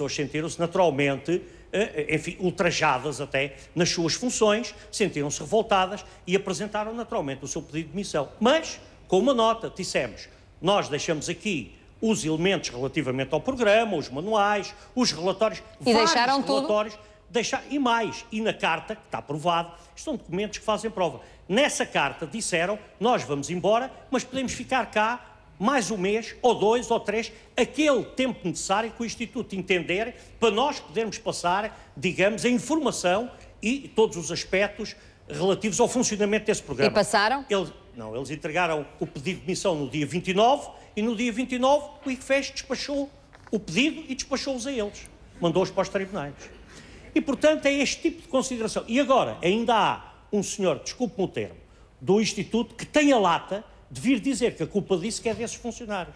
pessoas sentiram-se naturalmente, eh, eh, enfim, ultrajadas até nas suas funções, sentiram-se revoltadas e apresentaram naturalmente o seu pedido de demissão. Mas, com uma nota, dissemos: nós deixamos aqui os elementos relativamente ao programa, os manuais, os relatórios, e deixaram relatórios. Tudo? Deixar, e mais, e na carta, que está aprovado, estão documentos que fazem prova. Nessa carta disseram, nós vamos embora, mas podemos ficar cá mais um mês, ou dois, ou três, aquele tempo necessário que o Instituto entender para nós podermos passar, digamos, a informação e todos os aspectos relativos ao funcionamento desse programa. E passaram? Eles, não, eles entregaram o pedido de missão no dia 29 e no dia 29 o ICFES despachou o pedido e despachou-os a eles. Mandou-os para os tribunais. E, portanto, é este tipo de consideração. E agora, ainda há um senhor, desculpe-me o termo, do Instituto que tem a lata de vir dizer que a culpa disso é desses funcionários.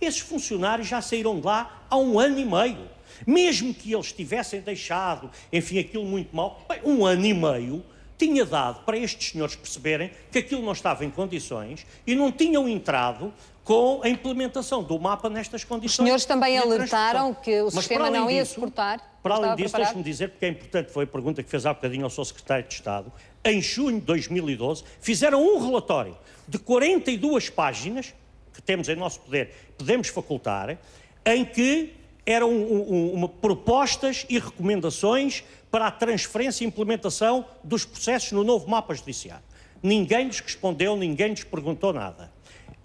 Esses funcionários já saíram de lá há um ano e meio. Mesmo que eles tivessem deixado, enfim, aquilo muito mal, bem, um ano e meio tinha dado para estes senhores perceberem que aquilo não estava em condições e não tinham entrado com a implementação do mapa nestas condições. Os senhores também alertaram que o sistema não ia suportar. Para além disso, deixe-me dizer, porque é importante, foi a pergunta que fez há bocadinho ao seu secretário de Estado, em junho de 2012, fizeram um relatório de 42 páginas, que temos em nosso poder, podemos facultar, em que eram um, um, propostas e recomendações para a transferência e implementação dos processos no novo mapa judiciário. Ninguém lhes respondeu, ninguém lhes perguntou nada.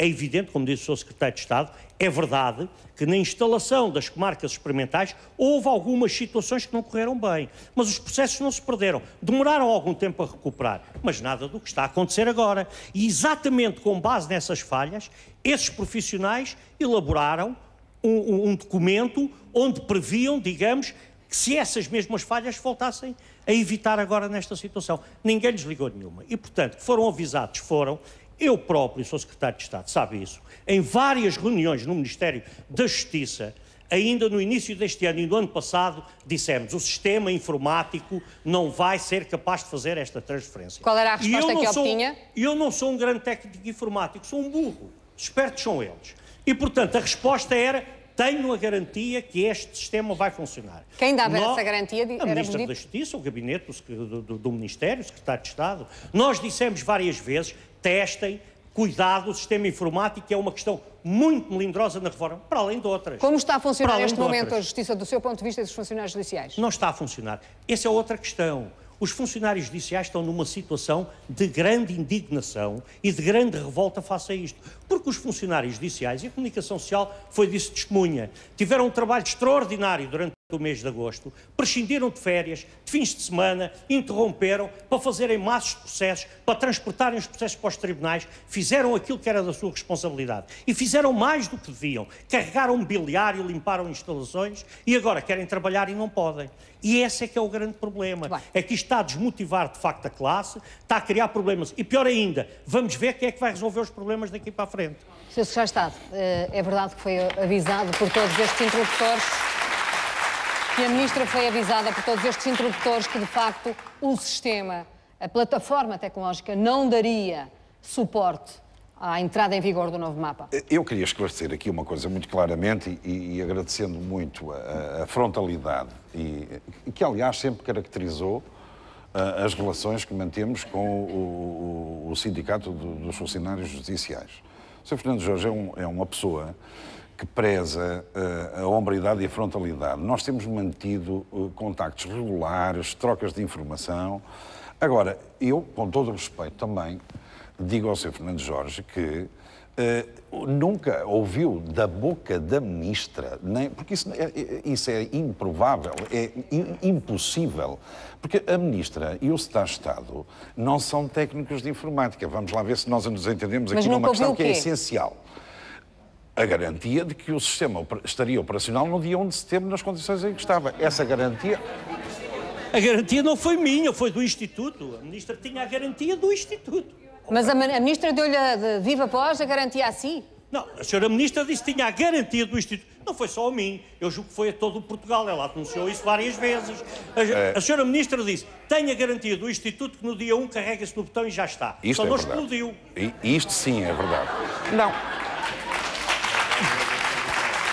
É evidente, como disse o Sr. Secretário de Estado, é verdade que na instalação das comarcas experimentais houve algumas situações que não correram bem, mas os processos não se perderam. Demoraram algum tempo a recuperar, mas nada do que está a acontecer agora. E exatamente com base nessas falhas, esses profissionais elaboraram um, um documento onde previam, digamos, que se essas mesmas falhas voltassem a evitar agora nesta situação. Ninguém lhes ligou nenhuma. E, portanto, foram avisados, foram, eu próprio sou secretário de Estado, sabe isso. Em várias reuniões no Ministério da Justiça, ainda no início deste ano e do ano passado, dissemos o sistema informático não vai ser capaz de fazer esta transferência. Qual era a resposta que sou, obtinha? Eu não sou um grande técnico informático, sou um burro. Espertos são eles. E, portanto, a resposta era tenho a garantia que este sistema vai funcionar. Quem dava Nós, essa garantia? De, a Ministra da Justiça, o gabinete do, do, do Ministério, o Secretário de Estado. Nós dissemos várias vezes testem, cuidado, o sistema informático é uma questão muito melindrosa na reforma, para além de outras. Como está a funcionar neste momento a justiça, do seu ponto de vista, e dos funcionários judiciais? Não está a funcionar. Essa é outra questão. Os funcionários judiciais estão numa situação de grande indignação e de grande revolta face a isto. Porque os funcionários judiciais, e a comunicação social foi disso testemunha, tiveram um trabalho extraordinário durante do mês de agosto, prescindiram de férias, de fins de semana, interromperam para fazerem massos de processos, para transportarem os processos para os tribunais, fizeram aquilo que era da sua responsabilidade. E fizeram mais do que deviam. Carregaram mobiliário, limparam instalações e agora querem trabalhar e não podem. E esse é que é o grande problema. É que está a desmotivar, de facto, a classe, está a criar problemas. E pior ainda, vamos ver quem é que vai resolver os problemas daqui para a frente. Sr. Secretário de Estado, eh, é verdade que foi avisado por todos estes interruptores. E a ministra foi avisada por todos estes introdutores que, de facto, o sistema, a plataforma tecnológica, não daria suporte à entrada em vigor do novo mapa. Eh, eu queria esclarecer aqui uma coisa muito claramente e, e agradecendo muito a, a frontalidade, e, que, aliás, sempre caracterizou a, eh, as relações que mantemos com o, o, o Sindicato dos Funcionários Judiciais. O Sr. Fernando Jorge é, um, é uma pessoa que preza eh, a hombridade e a frontalidade. Nós temos mantido eh, contactos regulares, trocas de informação. Agora, eu, com todo o respeito também, digo ao Sr. Fernando Jorge que uh, nunca ouviu da boca da ministra, nem, porque isso é, é, é isso é improvável, é impossível, porque a ministra e o Estado Estado não são técnicos de informática. Vamos lá ver se nós nos entendemos aqui numa questão que é essencial a garantia de que o sistema estaria operacional no dia 1 de setembro nas condições em que estava. Essa garantia. A garantia não foi minha, foi do Instituto. A ministra tinha a garantia do Instituto. Mas a, a ministra deu-lhe de viva voz a garantia a si? Não, a senhora ministra disse que tinha a garantia do Instituto. Não foi só a mim, eu julgo que foi a todo o Portugal, ela anunciou isso várias vezes. A, é... a senhora ministra disse, tem a garantia do Instituto que no dia 1 carrega-se no botão e já está. Isto Só é não verdade. explodiu. isto sim é verdade. Não,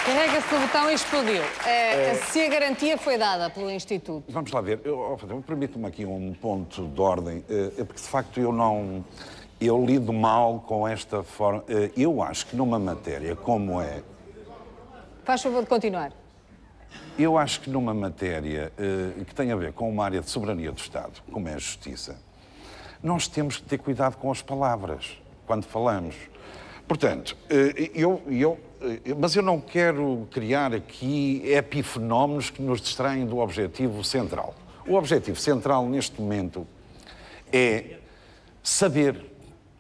Carrega-se o botão e explodiu. É, é... Se a garantia foi dada pelo Instituto. Vamos lá ver. Eu, permito-me aqui um ponto de ordem, é porque de facto eu não. Eu lido mal com esta forma. Eh, eu acho que numa matéria como é. Faz favor de continuar. Eu acho que numa matéria que tem a ver com uma área de soberania do Estado, como é a justiça, nós temos que ter cuidado com as palavras quando falamos. Portanto, eu, eu eh, mas eu não quero criar aqui epifenómenos que nos distraem do objetivo central. O objetivo central neste momento é saber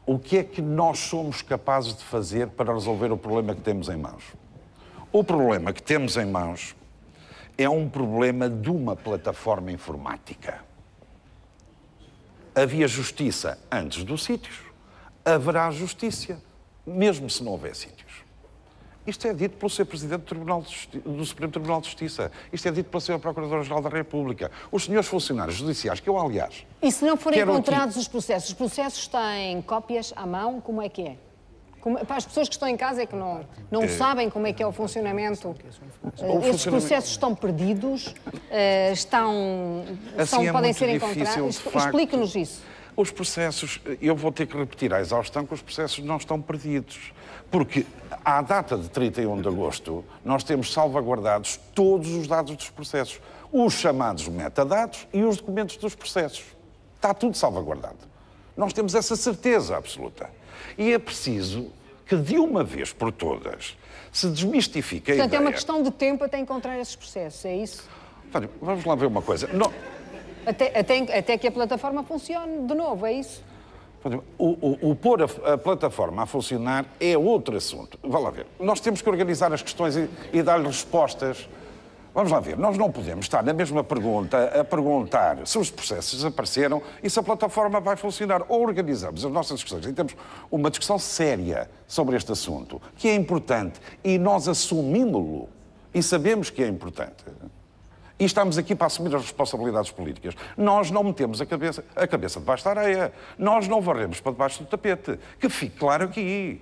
o que é que nós somos capazes de fazer para resolver o problema que temos em mãos. O problema que temos em mãos é um problema de uma plataforma informática. Havia justiça antes dos sítios, haverá justiça, mesmo se não houver sítios. Isto é dito pelo Sr. Presidente do, Tribunal do Supremo Tribunal de Justiça. Isto é dito pela Sra. Procuradora-Geral da República. Os senhores funcionários judiciais, que eu, aliás... E se não forem encontrados aqui... os processos? Os processos têm cópias à mão? Como é que é? Como, para as pessoas que estão em casa é que não, não é... sabem como é que é o funcionamento. O eh, funcionamento... Esses processos estão perdidos, eh, estão, assim são, é podem ser encontrados. Explique-nos isso. Os processos, eu vou ter que repetir à exaustão que os processos não estão perdidos, porque à data de 31 de agosto nós temos salvaguardados todos os dados dos processos, os chamados metadados e os documentos dos processos. Está tudo salvaguardado. Nós temos essa certeza absoluta. E é preciso que de uma vez por todas se desmistifique a ideia... Portanto, é uma questão de tempo até encontrar esses processos, é isso? Vamos lá ver uma coisa. Não... Até, até, até que a plataforma funcione de novo, é isso? O, o, o, pôr a, a, plataforma a funcionar é outro assunto. Vá lá ver. Nós temos que organizar as questões e, e dar-lhe respostas. Vamos lá ver, nós não podemos estar na mesma pergunta a perguntar se os processos desapareceram e se a plataforma vai funcionar. Ou organizamos as nossas discussões e temos uma discussão séria sobre este assunto, que é importante, e nós assumimos-lo e sabemos que é importante. E estamos aqui para assumir as responsabilidades políticas. Nós não metemos a cabeça, a cabeça debaixo da areia. Nós não varremos para debaixo do tapete. Que fique claro aqui.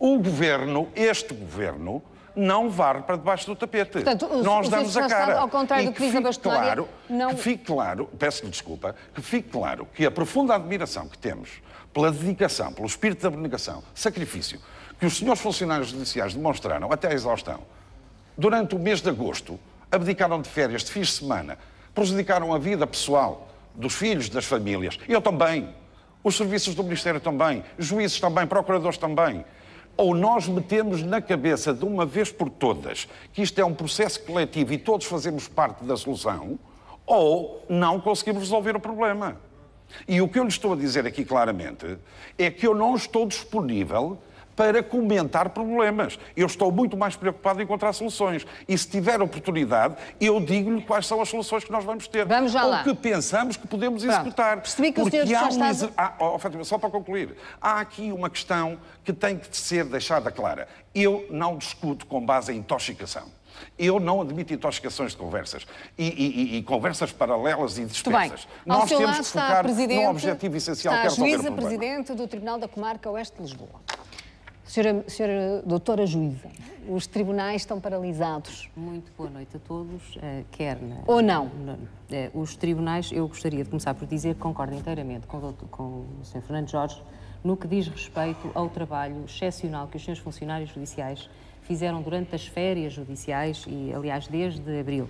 O governo, este governo, não varre para debaixo do tapete. Portanto, o, Nós o damos a cara. Ao contrário e do que, que fique claro, não... que fique claro, peço-lhe desculpa, que fique claro que a profunda admiração que temos pela dedicação, pelo espírito de abnegação, sacrifício que os senhores funcionários judiciais demonstraram até à exaustão durante o mês de agosto, abdicaram de férias de fins de semana, prejudicaram a vida pessoal dos filhos, das famílias. Eu também. Os serviços do Ministério também. Juízes também, procuradores também. Ou nós metemos na cabeça de uma vez por todas que isto é um processo coletivo e todos fazemos parte da solução, ou não conseguimos resolver o problema. E o que eu lhe estou a dizer aqui claramente é que eu não estou disponível para comentar problemas. Eu estou muito mais preocupado em encontrar soluções. E se tiver oportunidade, eu digo-lhe quais são as soluções que nós vamos ter. Vamos já ou que pensamos que podemos Pronto. executar. Percebi que Porque o senhor há um... Ah, oh, só para concluir. Há aqui uma questão que tem que ser deixada clara. Eu não discuto com base em intoxicação. Eu não admito intoxicações de conversas e, e, e conversas paralelas e dispersas. Nós temos que focar no objetivo essencial que é resolver a juíza o problema. presidente do Tribunal da Comarca Oeste de Lisboa. Senhora, senhora doutora juíza, os tribunais estão paralisados. Muito boa noite a todos, eh, quer na, Ou não. Na, na, eh, os tribunais, eu gostaria de começar por dizer que concordo inteiramente com, doutor, com o Senhor Fernando Jorge no que diz respeito ao trabalho excepcional que os senhores funcionários judiciais fizeram durante as férias judiciais e, aliás, desde abril.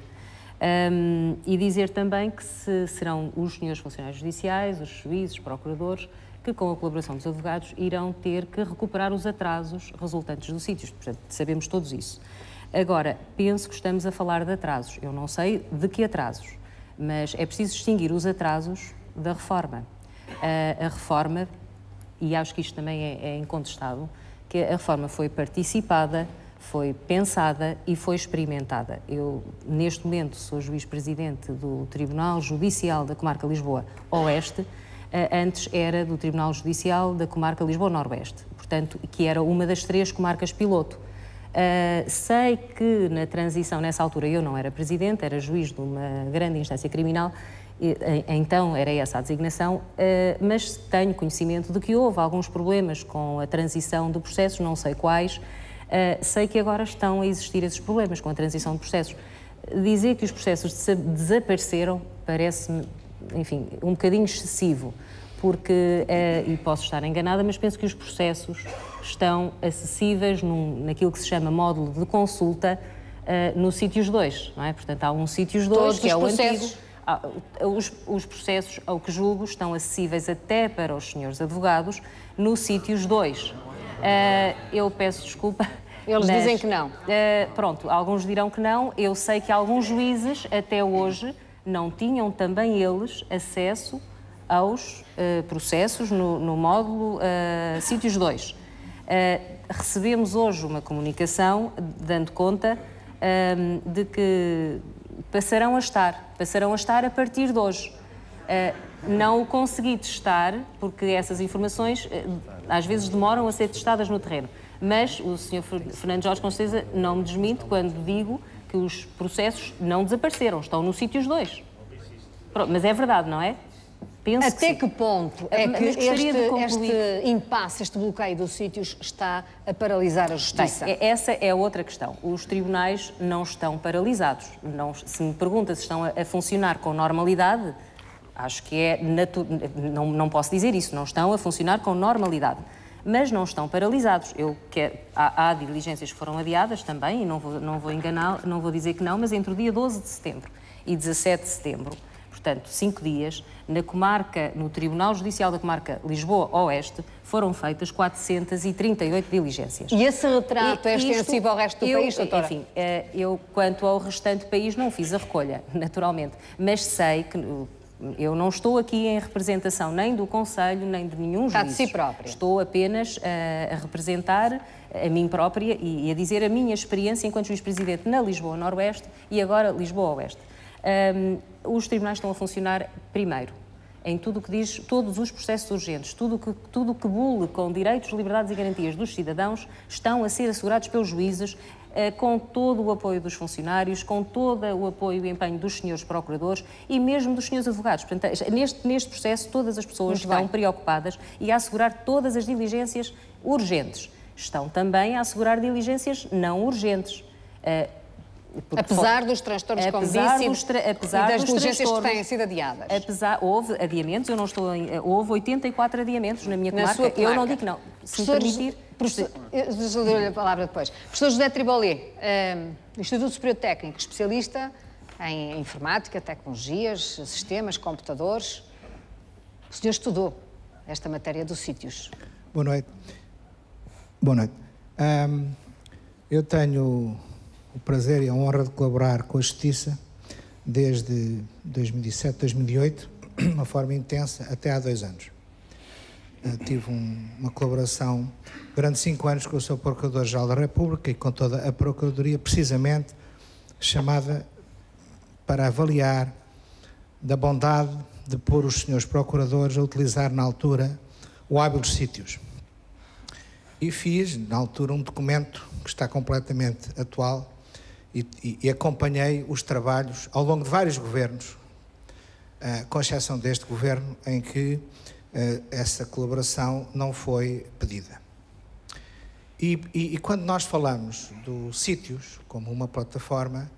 Um, e dizer também que se serão os senhores funcionários judiciais, os juízes, procuradores, que, com a colaboração dos advogados, irão ter que recuperar os atrasos resultantes dos sítios. Portanto, sabemos todos isso. Agora, penso que estamos a falar de atrasos. Eu não sei de que atrasos, mas é preciso distinguir os atrasos da reforma. A, a reforma, e acho que isto também é, é que a reforma foi participada, foi pensada e foi experimentada. Eu, neste momento, sou juiz-presidente do Tribunal Judicial da Comarca Lisboa Oeste antes era do Tribunal Judicial da comarca Lisboa Noroeste, portanto, que era uma das três comarcas piloto. Uh, sei que na transição, nessa altura, eu não era presidente, era juiz de uma grande instância criminal, e, então era essa a designação, uh, mas tenho conhecimento de que houve alguns problemas com a transição de processos, não sei quais. Uh, sei que agora estão a existir esses problemas com a transição de processos. Dizer que os processos desapareceram parece-me enfim, um bocadinho excessivo, porque, eh, e posso estar enganada, mas penso que os processos estão acessíveis num, naquilo que se chama módulo de consulta eh, no Sítios 2, não é? Portanto, há um Sítios 2 que é o processos. antigo. Os, os, processos, ao que julgo, estão acessíveis até para os senhores advogados no sítios 2. Uh, eh, eu peço desculpa. Eles mas, dizem que não. Uh, pronto, alguns dirão que não. Eu sei que alguns juízes, até hoje, não tinham também eles acesso aos uh, processos no, no módulo uh, Sítios 2. Uh, eh, recebemos hoje uma comunicação dando conta ehm, de que passarão a estar, passarão a estar a partir de hoje. não o consegui testar, porque essas informações às vezes demoram a ser testadas no terreno. Mas o Sr. Fernando Jorge Conceição não me desminto quando digo que os processos não desapareceram, estão no sítio os dois. Pronto, mas é verdade, não é? Penso Até que, que ponto é que este, este, impasse, este bloqueio dos sítios está a paralisar a justiça? Bem, é, essa é outra questão. Os tribunais não estão paralisados. Não, se me pergunta se estão a, a funcionar com normalidade, acho que é natu... não, não posso dizer isso, não estão a funcionar com normalidade mas não estão paralisados. Eu quero, há, há, diligências que foram adiadas também, e não vou, não vou enganar, não vou dizer que não, mas entre o dia 12 de setembro e 17 de setembro, portanto, cinco dias, na comarca, no Tribunal Judicial da Comarca Lisboa Oeste, foram feitas 438 diligências. E esse retrato é e, é extensivo ao resto do eu, país, doutora? Enfim, eh, eu quanto ao restante país não fiz a recolha, naturalmente, mas sei que eu não estou aqui em representação nem do Conselho, nem de nenhum juiz. Está de si própria. Estou apenas a, eh, a representar a mim própria e, e, a dizer a minha experiência enquanto juiz-presidente na Lisboa Noroeste e agora Lisboa Oeste. Um, os tribunais estão a funcionar primeiro em tudo o que diz todos os processos urgentes, tudo que tudo que bule com direitos, liberdades e garantias dos cidadãos estão a ser assegurados pelos juízes eh, com todo o apoio dos funcionários, com todo o apoio e empenho dos senhores procuradores e mesmo dos senhores advogados. Portanto, eh, neste, neste processo, todas as pessoas Muito estão bem. preocupadas e a assegurar todas as diligências urgentes. Estão também a assegurar diligências não urgentes. Eh, Apesar dos transtornos, apesar como disse, apesar e das diligências que têm sido adiadas. Apesar, houve adiamentos, eu não estou em, eh, houve 84 adiamentos na minha comarca. Na eu não digo não. Se Professor, me permitir... Professor, eu eh, a palavra depois. Professor José Tribolé, um, ehm, Instituto Superior Técnico, especialista em informática, tecnologias, sistemas, computadores. O senhor estudou esta matéria dos sítios. Boa noite. Boa noite. Um, ehm, eu tenho o prazer e a honra de colaborar com a Justiça desde 2007, 2008, de uma forma intensa, até há dois anos. Eh, tive um, uma colaboração durante cinco anos com o Sr. Procurador-Geral da República e com toda a Procuradoria, precisamente chamada para avaliar da bondade de pôr os senhores procuradores a utilizar na altura o hábil dos sítios. E fiz, na altura, um documento que está completamente atual, e, e, acompanhei os trabalhos ao longo de vários governos, uh, com exceção deste governo, em que uh, essa colaboração não foi pedida. E, e, e, quando nós falamos do sítios como uma plataforma,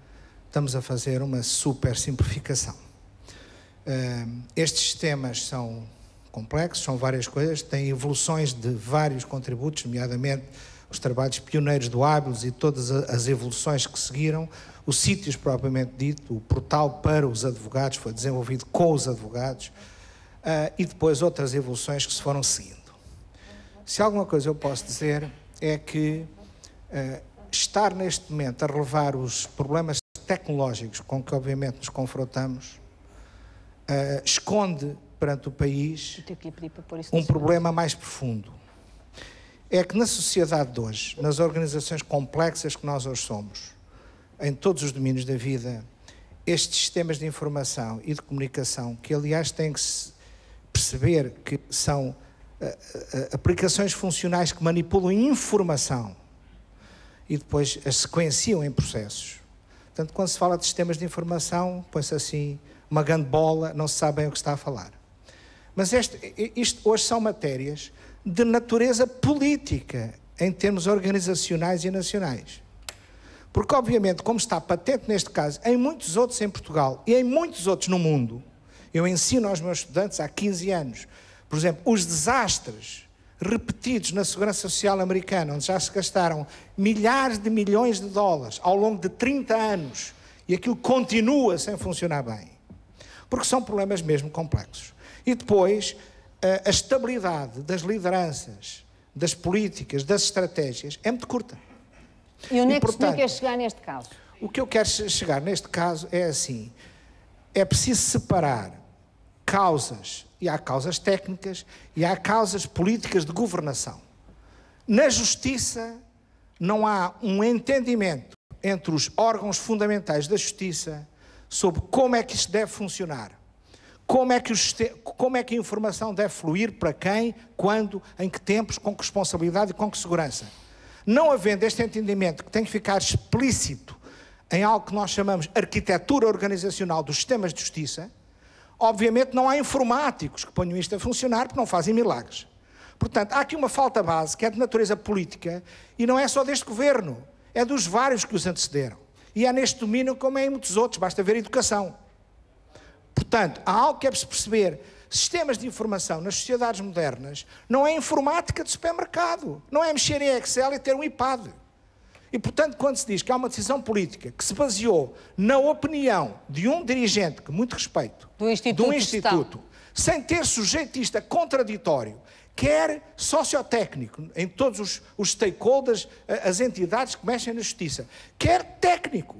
estamos a fazer uma super simplificação. Uh, estes sistemas são complexos, são várias coisas, têm evoluções de vários contributos, nomeadamente os trabalhos pioneiros do Hábilos e todas as evoluções que seguiram, os sítios propriamente dito, o portal para os advogados foi desenvolvido com os advogados uh, e depois outras evoluções que se foram seguindo. Se alguma coisa eu posso dizer é que uh, estar neste momento a relevar os problemas tecnológicos com que obviamente nos confrontamos uh, esconde perante o país um problema mais profundo é que na sociedade de hoje, nas organizações complexas que nós hoje somos, em todos os domínios da vida, estes sistemas de informação e de comunicação, que aliás têm que se perceber que são uh, uh, aplicações funcionais que manipulam informação e depois as sequenciam em processos. Portanto, quando se fala de sistemas de informação, põe-se assim uma grande bola, não se sabe bem o que está a falar. Mas este, isto hoje são matérias de natureza política, em termos organizacionais e nacionais. Porque, obviamente, como está patente neste caso, em muitos outros em Portugal e em muitos outros no mundo, eu ensino aos meus estudantes há 15 anos, por exemplo, os desastres repetidos na Segurança Social Americana, onde já se gastaram milhares de milhões de dólares ao longo de 30 anos e aquilo continua sem funcionar bem. Porque são problemas mesmo complexos. E depois, a estabilidade das lideranças, das políticas, das estratégias é muito curta. E onde é que portanto, se quer chegar neste caso? O que eu quero chegar neste caso é assim: é preciso separar causas, e há causas técnicas, e há causas políticas de governação. Na justiça, não há um entendimento entre os órgãos fundamentais da justiça sobre como é que isto deve funcionar como é, que os, como é que a informação deve fluir, para quem, quando, em que tempos, com que responsabilidade e com que segurança. Não havendo este entendimento que tem que ficar explícito em algo que nós chamamos arquitetura organizacional dos sistemas de justiça, obviamente não há informáticos que ponham isto a funcionar porque não fazem milagres. Portanto, há aqui uma falta base que é de natureza política e não é só deste governo, é dos vários que os antecederam. E é neste domínio como é em muitos outros, basta ver educação. Portanto, há algo que é preciso perceber. Sistemas de informação nas sociedades modernas não é informática de supermercado, não é mexer em Excel e ter um iPad. E, portanto, quando se diz que há uma decisão política que se baseou na opinião de um dirigente, que muito respeito, do instituto de um instituto, sem ter sujeitista contraditório, quer sociotécnico, em todos os, os stakeholders, eh, as entidades que mexem na justiça, quer técnico,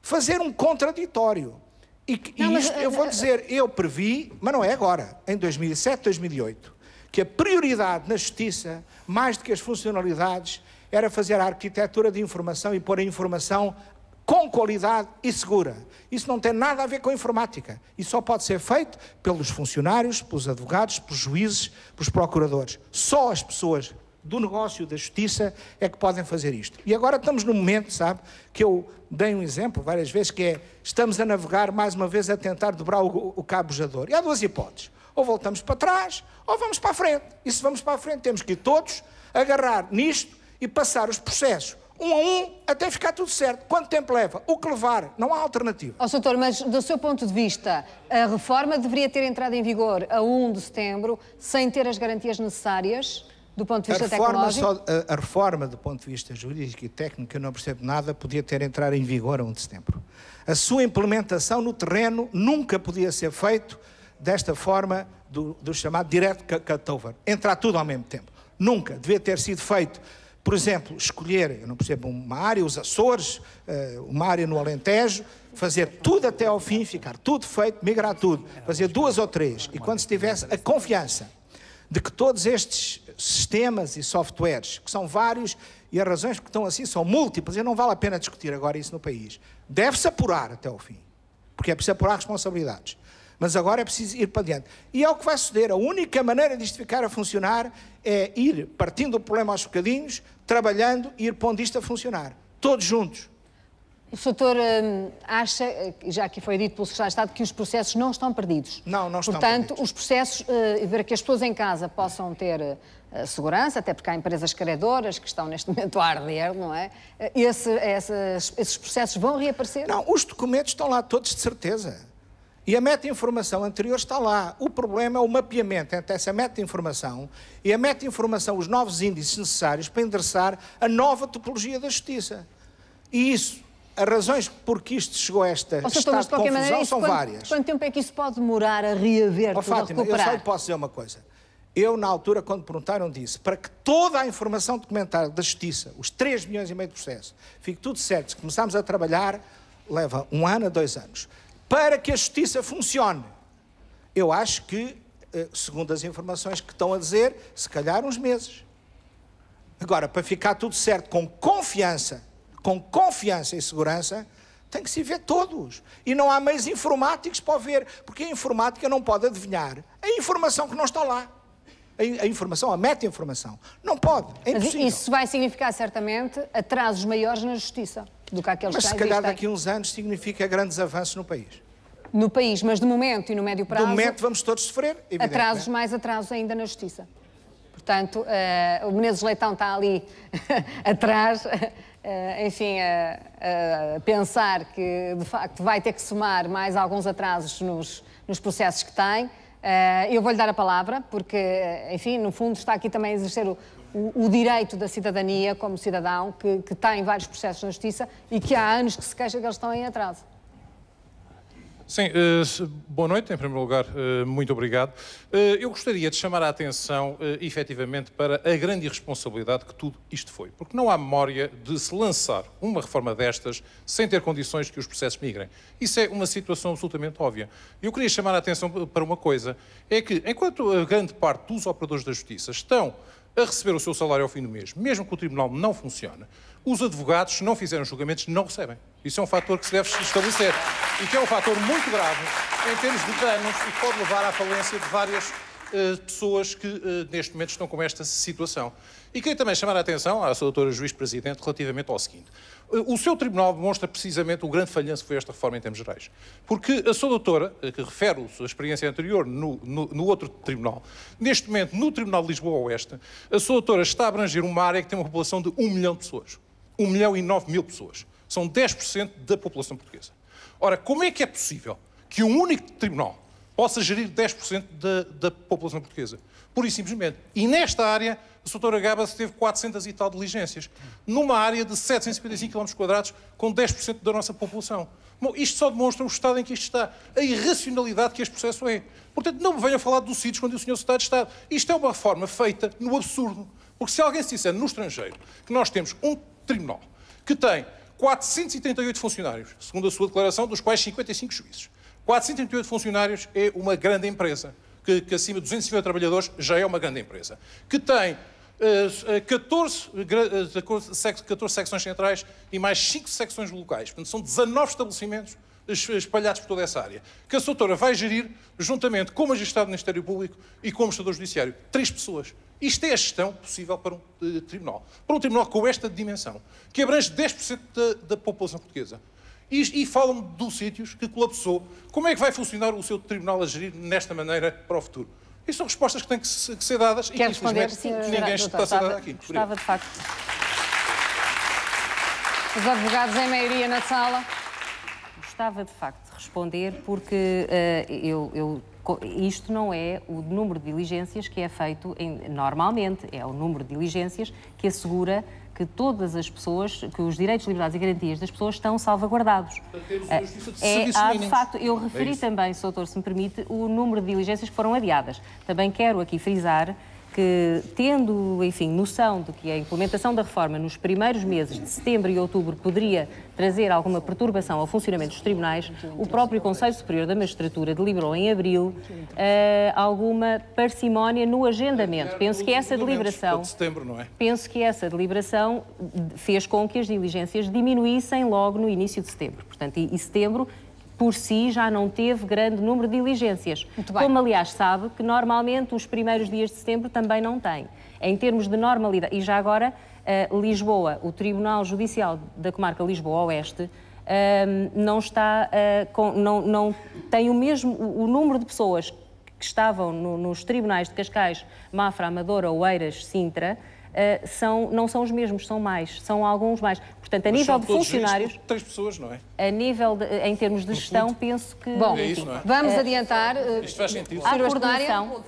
fazer um contraditório. E, não, isto, mas, eu vou eh, dizer, eu previ, mas não é agora, em 2007, 2008, que a prioridade na justiça, mais do que as funcionalidades, era fazer a arquitetura de informação e pôr a informação com qualidade e segura. Isso não tem nada a ver com a informática. Isso só pode ser feito pelos funcionários, pelos advogados, pelos juízes, pelos procuradores. Só as pessoas do negócio, da justiça, é que podem fazer isto. E agora estamos num momento, sabe, que eu dei um exemplo várias vezes, que é, estamos a navegar mais uma vez a tentar dobrar o, o cabo jador. E há duas hipóteses, ou voltamos para trás, ou vamos para a frente. E se vamos para a frente, temos que ir todos agarrar nisto e passar os processos um a um até ficar tudo certo. Quanto tempo leva? O que levar? Não há alternativa. Ó, oh, doutor, mas do seu ponto de vista, a reforma deveria ter entrado em vigor a 1 de setembro sem ter as garantias necessárias? do ponto de vista a reforma tecnológico? Só, a, a, reforma do ponto de vista jurídico e técnico, eu não percebo nada, podia ter entrado em vigor a 1 de setembro. A sua implementação no terreno nunca podia ser feito desta forma do, do chamado direto cutover. Entrar tudo ao mesmo tempo. Nunca. Devia ter sido feito por exemplo, escolher, eu não percebo, uma área, os Açores, eh, uma área no Alentejo, fazer tudo até ao fim, ficar tudo feito, migrar tudo, fazer duas ou três. E quando se tivesse a confiança de que todos estes sistemas e softwares, que são vários e as razões que estão assim são múltiplas e não vale a pena discutir agora isso no país. Deve-se apurar até ao fim, porque é preciso apurar responsabilidades. Mas agora é preciso ir para diante. E é o que vai suceder. A única maneira de isto ficar a funcionar é ir partindo do problema aos bocadinhos, trabalhando e ir pondo isto a funcionar. Todos juntos. O doutor hum, acha, eh, já aqui foi dito pelo Secretário de Estado, que os processos não estão perdidos. Não, não estão Portanto, perdidos. os processos, eh, e para que as pessoas em casa possam ter eh, eh, segurança, até porque há empresas credoras que estão neste momento a arder, não é? Eh, esse, esses, esses processos vão reaparecer? Não, os documentos estão lá todos de certeza. E a meta-informação anterior está lá. O problema é o mapeamento entre essa meta-informação e a meta-informação, os novos índices necessários para endereçar a nova topologia da justiça. E isso, as razões por que isto chegou a esta Ou estado de confusão maneira, são quanto, várias. Quanto tempo é que isso pode demorar a reaver, oh, Fátima, a recuperar? eu só lhe posso dizer uma coisa. Eu, na altura, quando perguntaram, disse: para que toda a informação documentada da Justiça, os 3 milhões e meio de processos, fique tudo certo, se começarmos a trabalhar, leva um ano a dois anos. Para que a Justiça funcione, eu acho que, eh, segundo as informações que estão a dizer, se calhar uns meses. Agora, para ficar tudo certo com confiança, com confiança e segurança, tem que se ver todos. E não há meios informáticos para ver, porque a informática não pode adivinhar a informação que não está lá a informação, a meta-informação. Não pode, é impossível. isso vai significar, certamente, atrasos maiores na justiça do que aqueles mas, que Mas se calhar daqui a uns anos significa grandes avanços no país. No país, mas de momento e no médio prazo... De momento vamos todos sofrer, Atrasos, né? mais atrasos ainda na justiça. Portanto, uh, o Menezes Leitão está ali atrás, uh, enfim, a uh, pensar que de facto vai ter que somar mais alguns atrasos nos, nos processos que tem. Eh, eu vou-lhe dar a palavra, porque, eh, enfim, no fundo está aqui também a exercer o, o, direito da cidadania como cidadão, que, que está em vários processos na justiça e que há anos que se queixa que eles estão em atraso. Sim, eh, boa noite, em primeiro lugar, eh, muito obrigado. Eh, eu gostaria de chamar a atenção, uh, efetivamente, para a grande responsabilidade que tudo isto foi. Porque não há memória de se lançar uma reforma destas sem ter condições que os processos migrem. Isso é uma situação absolutamente óbvia. Eu queria chamar a atenção para uma coisa: é que, enquanto a grande parte dos operadores da justiça estão a receber o seu salário ao fim do mês, mesmo que o tribunal não funcione, os advogados, se não fizeram julgamentos, não recebem. Isso é um fator que se deve estabelecer. E que é um fator muito grave em termos de danos e que pode levar à falência de várias uh, pessoas que uh, neste momento estão com esta situação. E queria também chamar a atenção à sua doutora juiz-presidente relativamente ao seguinte. Eh, o seu tribunal demonstra precisamente o grande falhanço que foi esta reforma em termos gerais. Porque a sua doutora, que refere a sua experiência anterior no, no, no outro tribunal, neste momento no Tribunal de Lisboa Oeste, a sua doutora está a abranger uma área que tem uma população de um milhão de pessoas. 1 milhão e 9 mil pessoas. São 10% da população portuguesa. Ora, como é que é possível que um único tribunal possa gerir 10% da, da população portuguesa? Pura e simplesmente. E nesta área, a Soutora Gabas teve 400 e tal diligências, numa área de 755 km, com 10% da nossa população. Bom, isto só demonstra o estado em que isto está, a irracionalidade que este processo é. Portanto, não me venham falar dos sítios quando o senhor está de Estado. Isto é uma forma feita no absurdo. Porque se alguém se disser no estrangeiro que nós temos um Tribunal, que tem 438 funcionários, segundo a sua declaração, dos quais 55 juízes. 438 funcionários é uma grande empresa, que, que acima de 250 trabalhadores já é uma grande empresa, que tem 14, eh, 14 eh, eh, secções centrais e mais 5 secções locais. Portanto, são 19 estabelecimentos espalhados por toda essa área, que a Soutora vai gerir juntamente com o magistrado do Ministério Público e com o Administrador Judiciário. Três pessoas. Isto é a gestão possível para um uh, tribunal. Para um tribunal com esta dimensão, que abrange 10% da, da população portuguesa. E, e falam-me dos sítios que colapsou. Como é que vai funcionar o seu tribunal a gerir nesta maneira para o futuro? Isto são respostas que têm que, se, que ser dadas Quer e responder, sim, ninguém doutor, está a ser dada aqui. Gostava de facto. Os advogados em maioria na sala. Gostava de facto de responder porque uh, eu, eu isto não é o número de diligências que é feito em, normalmente, é o número de diligências que assegura que todas as pessoas, que os direitos, liberdades e garantias das pessoas estão salvaguardados. Eh, é, há, de facto, eu é referi é também, Sr. Doutor, se me permite, o número de diligências que foram adiadas. Também quero aqui frisar que, tendo, enfim, noção de que a implementação da reforma nos primeiros meses de setembro e outubro poderia trazer alguma perturbação ao funcionamento dos tribunais, o próprio Conselho Superior da Magistratura deliberou em abril uh, alguma parcimónia no agendamento. Penso que essa deliberação. setembro, não é? Penso que essa deliberação fez com que as diligências diminuíssem logo no início de setembro. Portanto, e, e setembro por si já não teve grande número de diligências. Como, aliás, sabe que normalmente os primeiros dias de setembro também não tem. Em termos de normalidade, e já agora, uh, Lisboa, o Tribunal Judicial da Comarca Lisboa Oeste, uh, não está, uh, com, não, não tem o mesmo, o, o número de pessoas que estavam no, nos tribunais de Cascais, Mafra, Amadora, Oeiras, Sintra, Uh, são, não são os mesmos, são mais, são alguns mais. Portanto, a Mas nível de funcionários. Três pessoas, não é? A nível, de, em termos de gestão, penso que. Bom, é isso, é? vamos adiantar. Eh, Isto faz sentido. A coordenação.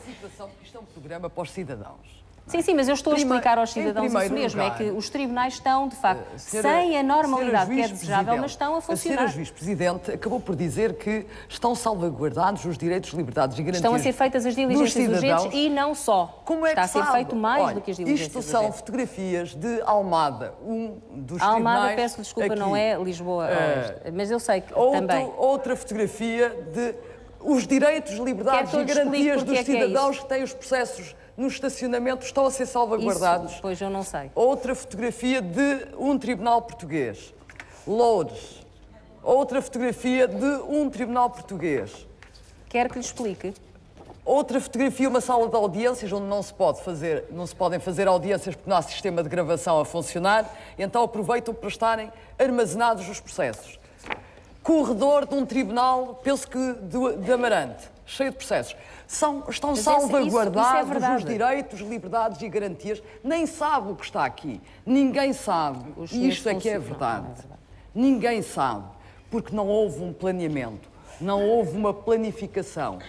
Isto é um programa para os cidadãos. Sim, sim, mas eu estou a explicar aos cidadãos isso mesmo, é que os tribunais estão, de facto, eh, sem a normalidade que é desejável, mas estão a funcionar. A senhora juiz presidente acabou por dizer que estão salvaguardados os direitos, liberdades e garantias Estão a ser feitas as diligências urgentes e não só. Como é Está que Está a ser sabe? feito mais Olha, do que as diligências isto urgentes. Isto são fotografias de Almada, um dos a Almada, tribunais peço desculpa, aqui, não é Lisboa eh, eh, mas eu sei que outro, também. Outra fotografia de os direitos, é liberdades e garantias dos é, é cidadãos que, é que têm os processos no estacionamento estão a ser salvaguardados. Isso, pois eu não sei. Outra fotografia de um tribunal português. Lourdes. Outra fotografia de um tribunal português. Quero que lhe explique. Outra fotografia, uma sala de audiências onde não se, pode fazer, não se podem fazer audiências porque não há sistema de gravação a funcionar, então aproveitam para estarem armazenados os processos. Corredor de um tribunal, penso que de, de Amarante, cheio de processos são, estão Mas salvaguardados isso, isso é os direitos, liberdades e garantias. Nem sabe o que está aqui. Ninguém sabe. E isto é que é verdade. Não, não é verdade. Ninguém sabe, porque não houve um planeamento, não houve uma planificação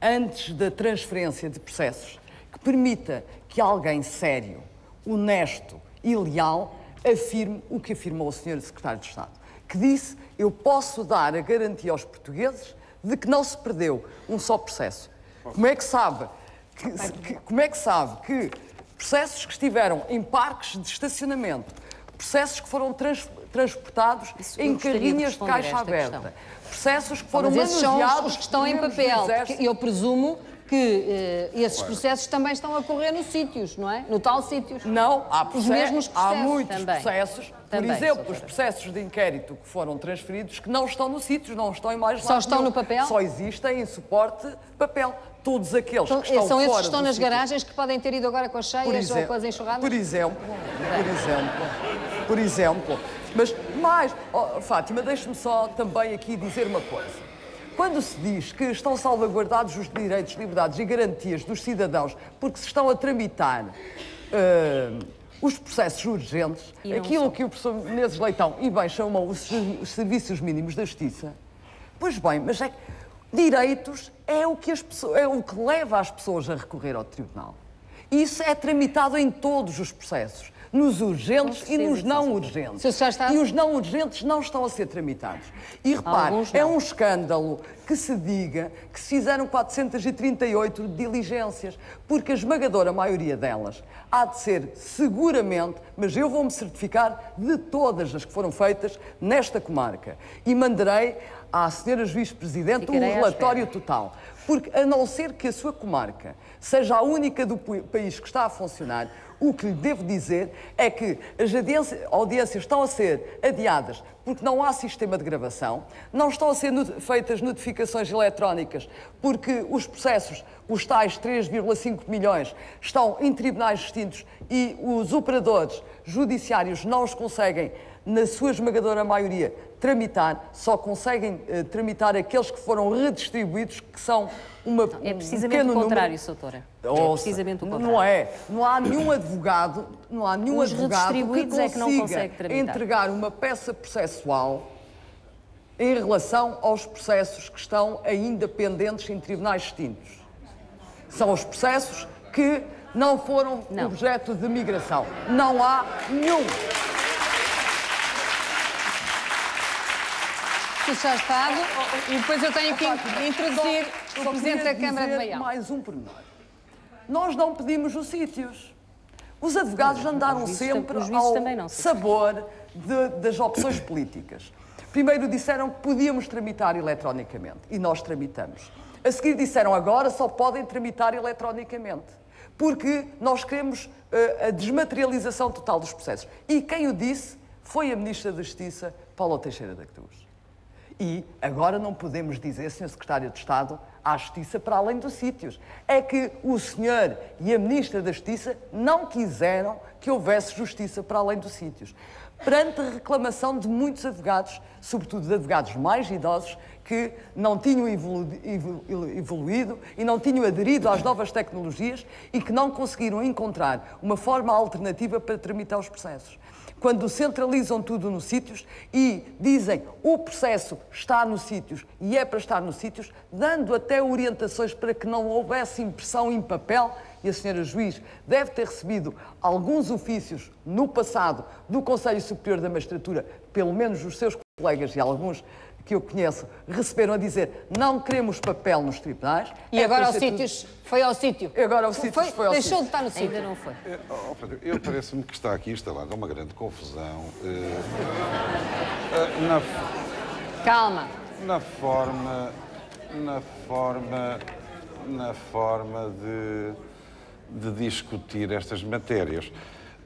antes da transferência de processos que permita que alguém sério, honesto e leal afirme o que afirmou o Sr. Secretário de Estado, que disse eu posso dar a garantia aos portugueses de que não se perdeu um só processo. Como é que sabe? Que, como é que sabe que processos que estiveram em parques de estacionamento, processos que foram trans, transportados Isso, em carrinhas de, de caixa aberta, questão. processos que tá, foram Mas manuseados... os que estão em papel, eu presumo que eh, esses claro. processos também estão a correr nos sítios, não é? No tal sítios. Não, há, os mesmos processos. há muitos também. processos. Também, por exemplo, os processos de inquérito que foram transferidos que não estão nos sítios, não estão em mais Só estão no papel? Só existem em suporte papel todos aqueles então, que estão São esses que estão nas sítio. garagens que podem ter ido agora com as cheias e ou com as enxurradas? Por exemplo, por exemplo, por exemplo. Mas mais, oh, Fátima, deixe-me só também aqui dizer uma coisa. Quando se diz que estão salvaguardados os direitos, liberdades e garantias dos cidadãos porque se estão a tramitar uh, os processos urgentes, aquilo que o professor Menezes Leitão e bem chamou os serviços mínimos da justiça, pois bem, mas é que direitos é o que, as pessoas, é o que leva as pessoas a recorrer ao tribunal. Isso é tramitado em todos os processos, nos urgentes e nos não urgentes. Está... E os não urgentes não estão a ser tramitados. E repare, é um escândalo que se diga que se fizeram 438 diligências, porque a esmagadora maioria delas há de ser seguramente, mas eu vou-me certificar de todas as que foram feitas nesta comarca. E mandarei à senhora juiz-presidente um relatório total. Porque, a não ser que a sua comarca seja a única do país que está a funcionar, o que lhe devo dizer é que as audiências estão a ser adiadas porque não há sistema de gravação, não estão a ser feitas notificações eletrónicas porque os processos, os tais 3,5 milhões, estão em tribunais distintos e os operadores judiciários não os conseguem, na sua esmagadora maioria, tramitar, só conseguem uh, tramitar aqueles que foram redistribuídos, que são uma, não, é precisamente um o contrário, número... Ouça, é precisamente o contrário. É não é. Não há nenhum advogado, não há nenhum Os advogado que consiga é que não consegue entregar uma peça processual em relação aos processos que estão ainda pendentes em tribunais extintos. São os processos que não foram não. objeto de migração. Não há nenhum. que já E depois eu tenho que introduzir o Presidente da Câmara de Baião. Mais um pormenor. Nós não pedimos os sítios. Os advogados andaram sempre ao sabor de, das opções políticas. Primeiro disseram que podíamos tramitar eletronicamente e nós tramitamos. A seguir disseram agora só podem tramitar eletronicamente, porque nós queremos uh, a desmaterialização total dos processos. E quem o disse foi a Ministra da Justiça, Paula Teixeira da Cruz. E agora não podemos dizer, Sr. Secretário de Estado, à Justiça para além dos sítios. É que o senhor e a Ministra da Justiça não quiseram que houvesse justiça para além dos sítios. Perante a reclamação de muitos advogados, sobretudo de advogados mais idosos, que não tinham evolu evolu evoluído e não tinham aderido às novas tecnologias e que não conseguiram encontrar uma forma alternativa para tramitar os processos quando centralizam tudo nos sítios e dizem o processo está nos sítios e é para estar nos sítios, dando até orientações para que não houvesse impressão em papel. E a senhora juiz deve ter recebido alguns ofícios no passado do Conselho Superior da Magistratura, pelo menos os seus colegas e alguns que eu conheço receberam a dizer não queremos papel nos tribunais. E é agora aos é sítios, tudo... foi ao sítio. E agora o sítio foi, foi ao Deixou de estar no sítio. Ainda não foi. Eu, eh, oh, eu parece-me que está aqui instalada uma grande confusão. Uh, uh, na, Calma. Na forma... Na forma... Na forma de, de discutir estas matérias.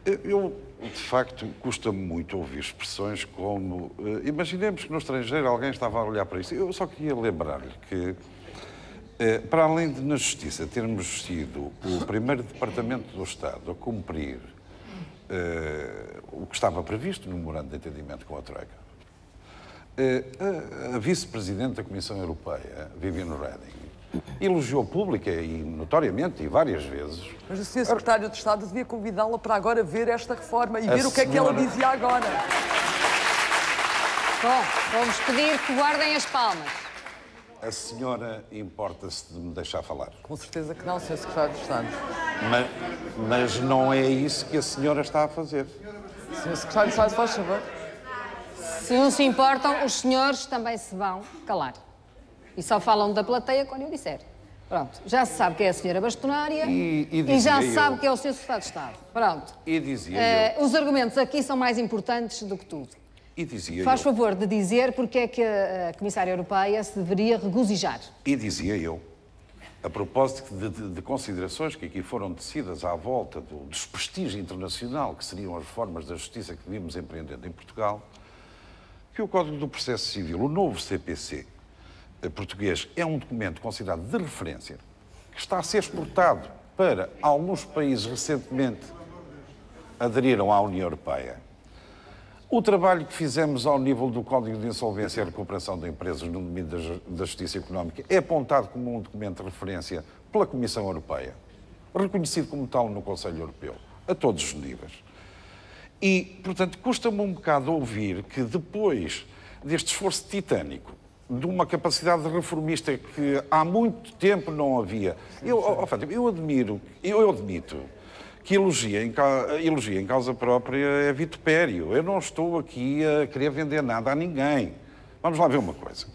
Eu de facto, custa me muito ouvir expressões como. Uh, imaginemos que no estrangeiro alguém estava a olhar para isso. Eu só queria lembrar-lhe que, uh, para além de na Justiça termos sido o primeiro departamento do Estado a cumprir uh, o que estava previsto no memorando de entendimento com a Troika, a, a vice-presidente da Comissão Europeia, Viviane Reding, elogiou pública e notoriamente e várias vezes. Mas o senhor secretário de Estado devia convidá-la para agora ver esta reforma e a ver o que é que ela dizia agora. Bom, vamos pedir que guardem as palmas. A senhora importa-se de me deixar falar? Com certeza que não, senhor secretário de Estado. Mas, mas não é isso que a senhora está a fazer. Senhor secretário de Estado, faz favor. Se não se importam, os senhores também se vão calar. E só falam da plateia quando eu disser. Pronto, já se sabe que é a senhora bastonária e, e, e já se sabe que é o senhor secretário de Estado. Pronto. E dizia eh, eu. Os argumentos aqui são mais importantes do que tudo. E dizia Faz eu... favor de dizer porque é que a Comissária Europeia se deveria regozijar. E dizia eu, a propósito de, de, de considerações que aqui foram tecidas à volta do desprestígio internacional que seriam as reformas da justiça que vimos empreendendo em Portugal, que o Código do Processo Civil, o novo CPC, português é um documento considerado de referência, que está a ser exportado para alguns países recentemente aderiram à União Europeia. O trabalho que fizemos ao nível do Código de Insolvência e Recuperação de Empresas no domínio da Justiça Económica é apontado como um documento de referência pela Comissão Europeia, reconhecido como tal no Conselho Europeu, a todos os níveis. E, portanto, custa-me um bocado ouvir que depois deste esforço titânico de uma capacidade reformista que há muito tempo não havia. Sim, eu, sim. Fátima, eu admiro, eu, eu admito que elogia em, elogia em causa própria é vitupério. Eu não estou aqui a querer vender nada a ninguém. Vamos lá ver uma coisa.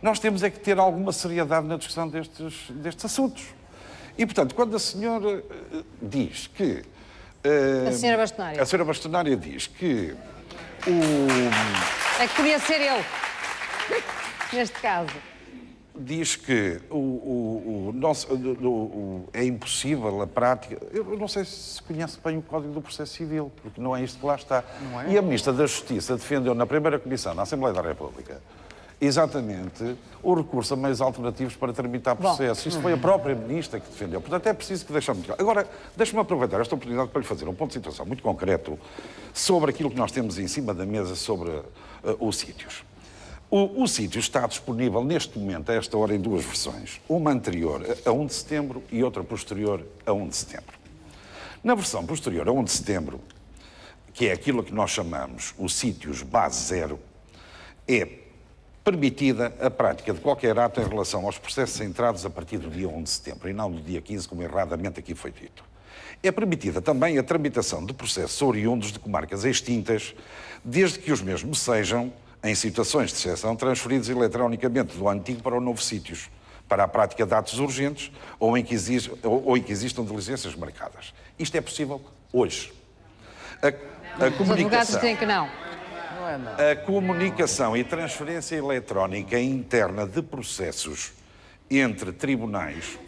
Nós temos é que ter alguma seriedade na discussão destes, destes assuntos. E, portanto, quando a senhora eh, diz que. Uh, a senhora Bastonária. A senhora Bastonária diz que o. É que podia ser ele neste caso? Diz que o, o, o nosso, o, é impossível a prática. Eu não sei se conhece bem o Código do Processo Civil, porque não é isto que lá está. É? E a Ministra da Justiça defendeu na primeira comissão, na Assembleia da República, exatamente o recurso a meios alternativos para tramitar processos. Bom. Isto foi a própria ministra que defendeu. Portanto, é preciso que deixamos claro. Agora, deixe-me aproveitar esta oportunidade para lhe fazer um ponto de situação muito concreto sobre aquilo que nós temos em cima da mesa sobre uh, os sítios. O, o sítio está disponível neste momento, a esta hora, em duas versões. Uma anterior a 1 de setembro e outra posterior a 1 de setembro. Na versão posterior a 1 de setembro, que é aquilo que nós chamamos o sítios base zero, é permitida a prática de qualquer ato em relação aos processos centrados a partir do dia 1 de setembro e não do dia 15, como erradamente aqui foi dito. É permitida também a tramitação de processos oriundos de comarcas extintas, desde que os mesmos sejam em situações de exceção, transferidos eletronicamente do antigo para o novo sítios, para a prática de atos urgentes ou em que, exige, ou, ou em que existam diligências marcadas. Isto é possível hoje. A, a Os advogados dizem que é, não. A comunicação e transferência eletrónica interna de processos entre tribunais,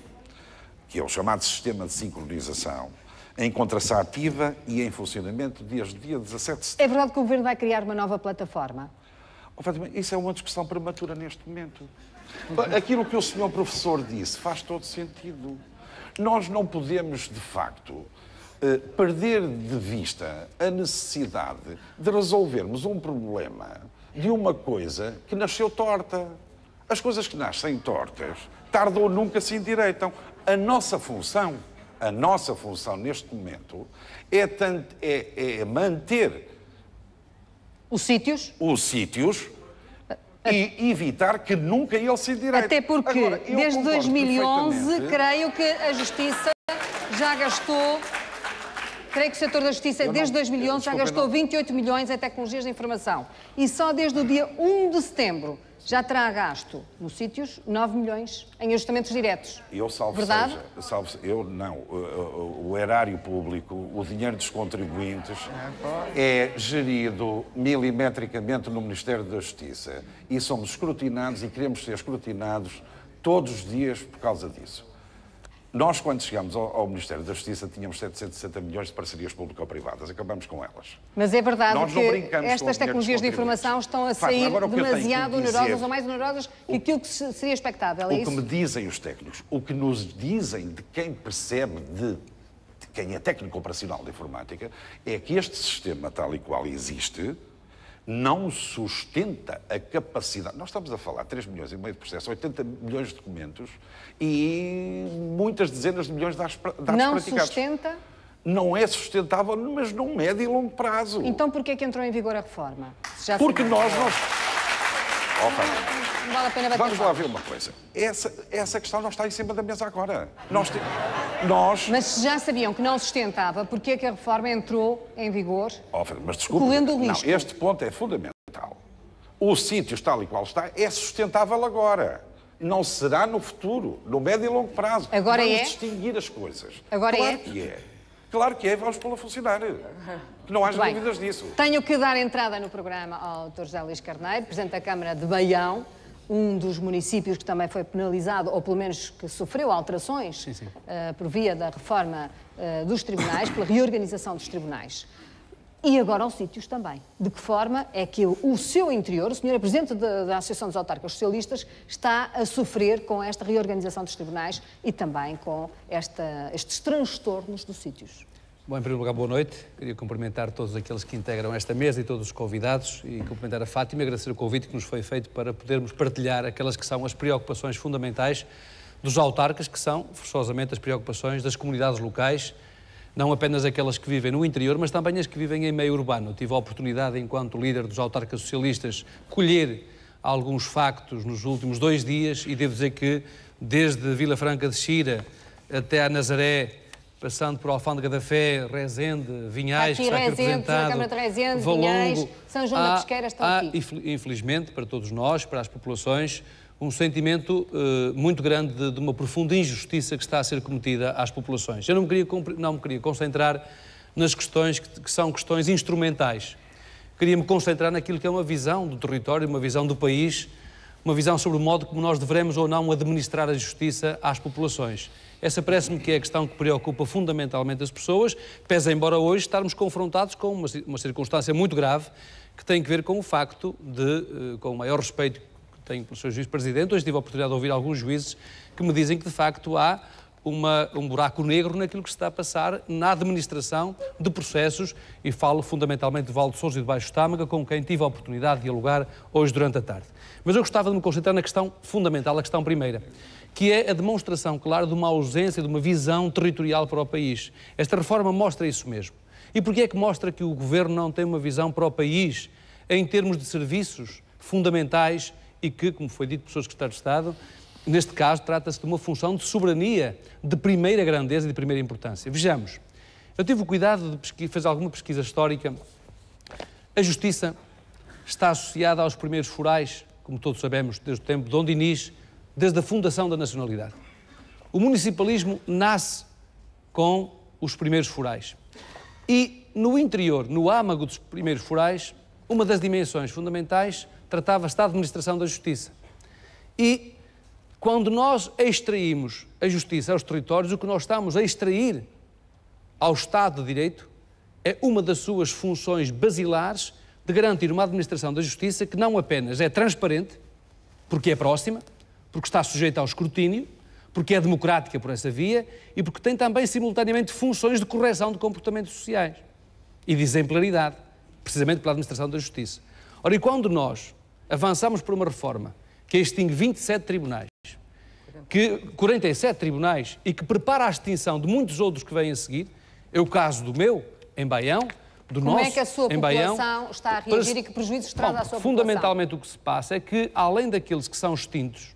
que é o chamado sistema de sincronização, encontra-se ativa e em funcionamento desde o dia 17 de setembro. É verdade que o Governo vai criar uma nova plataforma? Isso é uma discussão prematura neste momento. Aquilo que o senhor professor disse faz todo sentido. Nós não podemos, de facto, eh, perder de vista a necessidade de resolvermos um problema de uma coisa que nasceu torta. As coisas que nascem tortas, tarde ou nunca se endireitam. A nossa função, a nossa função neste momento, é, tanto, é, é manter os sítios? Os sítios. A... E evitar que nunca ele se direito. Até porque, Agora, desde 2011, creio que a Justiça já gastou Creio que o setor da justiça, não, desde 2011, já gastou 28 milhões em tecnologias de informação. E só desde o dia 1 de setembro já terá gasto nos sítios 9 milhões em ajustamentos diretos. Eu salvo Verdade? seja, salvo, -se, eu não, o, erário público, o dinheiro dos contribuintes é gerido milimetricamente no Ministério da Justiça e somos escrutinados e queremos ser escrutinados todos os dias por causa disso. Nós, quando chegámos ao, ao, Ministério da Justiça, tínhamos 760 milhões de parcerias público-privadas. Acabamos com elas. Mas é verdade Nós que estas tecnologias de informação estão a sair Agora, demasiado onerosas ou mais onerosas que o, aquilo que seria expectável. É o isso? que me dizem os técnicos, o que nos dizem de quem percebe de quem é técnico operacional de informática, é que este sistema, tal e qual existe, não sustenta a capacidade. Nós estamos a falar 3 milhões e meio de processos, 80 milhões de documentos e muitas dezenas de milhões de dados, não praticados. Não sustenta? Não é sustentável, mas num médio e longo prazo. Então, porquê é que entrou em vigor a reforma? Porque nós, nós... Oh, não vale a pena bater Vamos lá ver uma coisa. Essa, essa questão não está em cima da mesa agora. Nós, te... Nós... Mas já sabiam que não sustentava, porque é que a reforma entrou em vigor? Oh, mas desculpe. o Não, este ponto é fundamental. O sítio, tal e qual está, é sustentável agora não será no futuro, no médio e longo prazo. Agora vamos é? distinguir as coisas. Agora claro é? que é. Claro que é, vamos pô-la funcionar. Não há dúvidas disso. Tenho que dar entrada no programa ao Dr. José Luís Carneiro, Presidente da Câmara de Baião um dos municípios que também foi penalizado, ou pelo menos que sofreu alterações sim, sim. Uh, por via da reforma uh, dos tribunais, pela reorganização dos tribunais. E agora aos sítios também. De que forma é que o, seu interior, o senhor é Presidente da, da Associação dos Autarcas Socialistas, está a sofrer com esta reorganização dos tribunais e também com esta, estes transtornos dos sítios? Bom, em primeiro lugar, boa noite. Queria cumprimentar todos aqueles que integram esta mesa e todos os convidados e cumprimentar a Fátima e agradecer o convite que nos foi feito para podermos partilhar aquelas que são as preocupações fundamentais dos autarcas, que são, forçosamente, as preocupações das comunidades locais, não apenas aquelas que vivem no interior, mas também as que vivem em meio urbano. Tive a oportunidade, enquanto líder dos autarcas socialistas, colher alguns factos nos últimos dois dias e devo dizer que, desde Vila Franca de Xira até a Nazaré, passando por Alfândega da Fé, Rezende, Vinhais, aqui, que está aqui Rezende, Câmara de Rezende, Valongo, Vinhais, São João há, da Pesqueira estão há, aqui. Infelizmente, para todos nós, para as populações, um sentimento uh, muito grande de, de, uma profunda injustiça que está a ser cometida às populações. Eu não me queria, não me queria concentrar nas questões que, que são questões instrumentais. Queria-me concentrar naquilo que é uma visão do território, uma visão do país, uma visão sobre o modo como nós devemos ou não administrar a justiça às populações. Essa parece-me que é a questão que preocupa fundamentalmente as pessoas, pese embora hoje estarmos confrontados com uma, uma circunstância muito grave que tem que ver com o facto de, eh, com o maior respeito que tenho pelo Sr. Juiz-Presidente, hoje tive a oportunidade de ouvir alguns juízes que me dizem que de facto há uma, um buraco negro naquilo que se está a passar na administração de processos, e falo fundamentalmente de Valdo Sousa e de Baixo Tâmega, com quem tive a oportunidade de dialogar hoje durante a tarde. Mas eu gostava de me concentrar na questão fundamental, a questão primeira, que é a demonstração clara de uma ausência de uma visão territorial para o país. Esta reforma mostra isso mesmo. E porquê é que mostra que o governo não tem uma visão para o país em termos de serviços fundamentais e que, como foi dito pelo Secretário de Estado, neste caso trata-se de uma função de soberania de primeira grandeza e de primeira importância. Vejamos, eu tive o cuidado de fazer alguma pesquisa histórica. A justiça está associada aos primeiros forais, como todos sabemos, desde o tempo de Dom Dinis, desde a fundação da nacionalidade. O municipalismo nasce com os primeiros forais. E no interior, no âmago dos primeiros forais, uma das dimensões fundamentais tratava-se da administração da justiça. E quando nós extraímos a justiça aos territórios, o que nós estamos a extrair ao Estado de Direito é uma das suas funções basilares de garantir uma administração da justiça que não apenas é transparente, porque é próxima, porque está sujeita ao escrutínio, porque é democrática por essa via e porque tem também simultaneamente funções de correção de comportamentos sociais e de exemplaridade, precisamente pela administração da justiça. Ora, e quando nós avançamos por uma reforma que extingue 27 tribunais, que 47 tribunais e que prepara a extinção de muitos outros que vêm a seguir, é o caso do meu, em Baião, do Como é nosso, é que a sua em população Baião, está a reagir e que prejuízos traz bom, à sua fundamentalmente população? Fundamentalmente o que se passa é que, além daqueles que são extintos,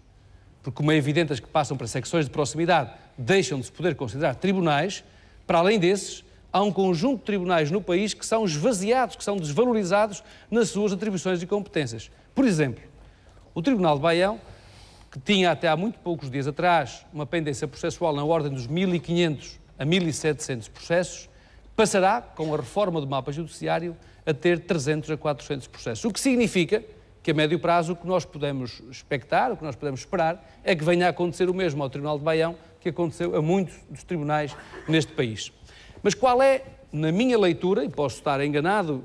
porque como é evidente as que passam para secções de proximidade deixam de se poder considerar tribunais, para além desses, há um conjunto de tribunais no país que são esvaziados, que são desvalorizados nas suas atribuições e competências. Por exemplo, o Tribunal de Baião, que tinha até há muito poucos dias atrás uma pendência processual na ordem dos 1.500 a 1.700 processos, passará, com a reforma do mapa judiciário, a ter 300 a 400 processos. O que significa que a médio prazo o que nós podemos expectar, o que nós podemos esperar, é que venha a acontecer o mesmo ao Tribunal de Baião que aconteceu a muitos dos tribunais neste país. Mas qual é, na minha leitura, e posso estar enganado,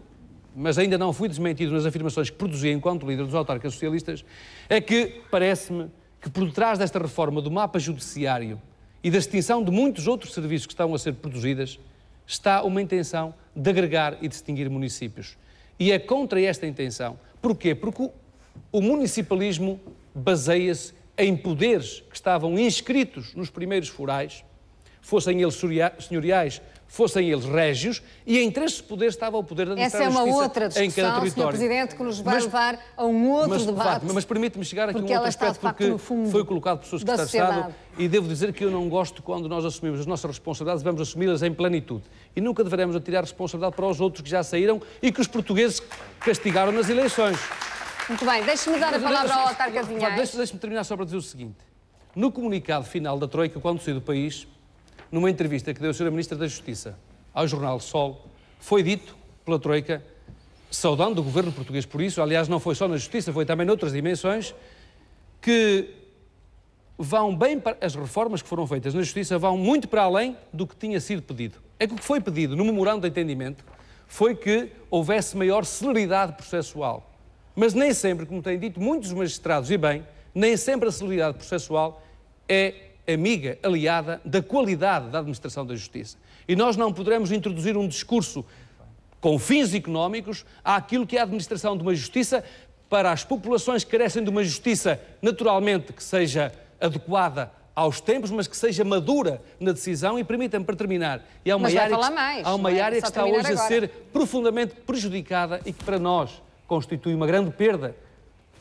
mas ainda não fui desmentido nas afirmações que produzi enquanto líder dos autarcas socialistas, é que parece-me que por detrás desta reforma do mapa judiciário e da extinção de muitos outros serviços que estão a ser produzidas, está uma intenção de agregar e distinguir municípios. E é contra esta intenção. Porquê? Porque o municipalismo baseia-se em poderes que estavam inscritos nos primeiros forais, fossem eles senhoriais fossem eles régios, e em três poderes estava o poder da administração Essa é uma outra discussão, Sr. Presidente, que nos vai mas, levar a um outro mas, debate. mas permite-me chegar aqui a um outro aspecto, facto, porque foi colocado por pessoas que estão Estado, e devo dizer que eu não gosto quando nós assumimos as nossas responsabilidades, vamos assumi-las em plenitude. E nunca devemos atirar responsabilidade para os outros que já saíram e que os portugueses castigaram nas eleições. Muito bem, deixe-me dar a palavra ao Autarca Vinhais. Deixe-me terminar só para dizer o seguinte. No comunicado final da Troika, quando saiu do país, numa entrevista que deu a Sr. Ministra da Justiça ao jornal Sol, foi dito pela Troika, saudando o governo português por isso, aliás, não foi só na Justiça, foi também noutras dimensões, que vão bem para... as reformas que foram feitas na Justiça vão muito para além do que tinha sido pedido. É que o que foi pedido no memorando de entendimento foi que houvesse maior celeridade processual. Mas nem sempre, como têm dito muitos magistrados, e bem, nem sempre a celeridade processual é amiga, aliada da qualidade da administração da justiça. E nós não poderemos introduzir um discurso com fins económicos àquilo que é a administração de uma justiça para as populações que carecem de uma justiça naturalmente que seja adequada aos tempos, mas que seja madura na decisão e permita-me para terminar. E há uma mas área, que, mais, há uma é? área que está hoje agora. a ser profundamente prejudicada e que para nós constitui uma grande perda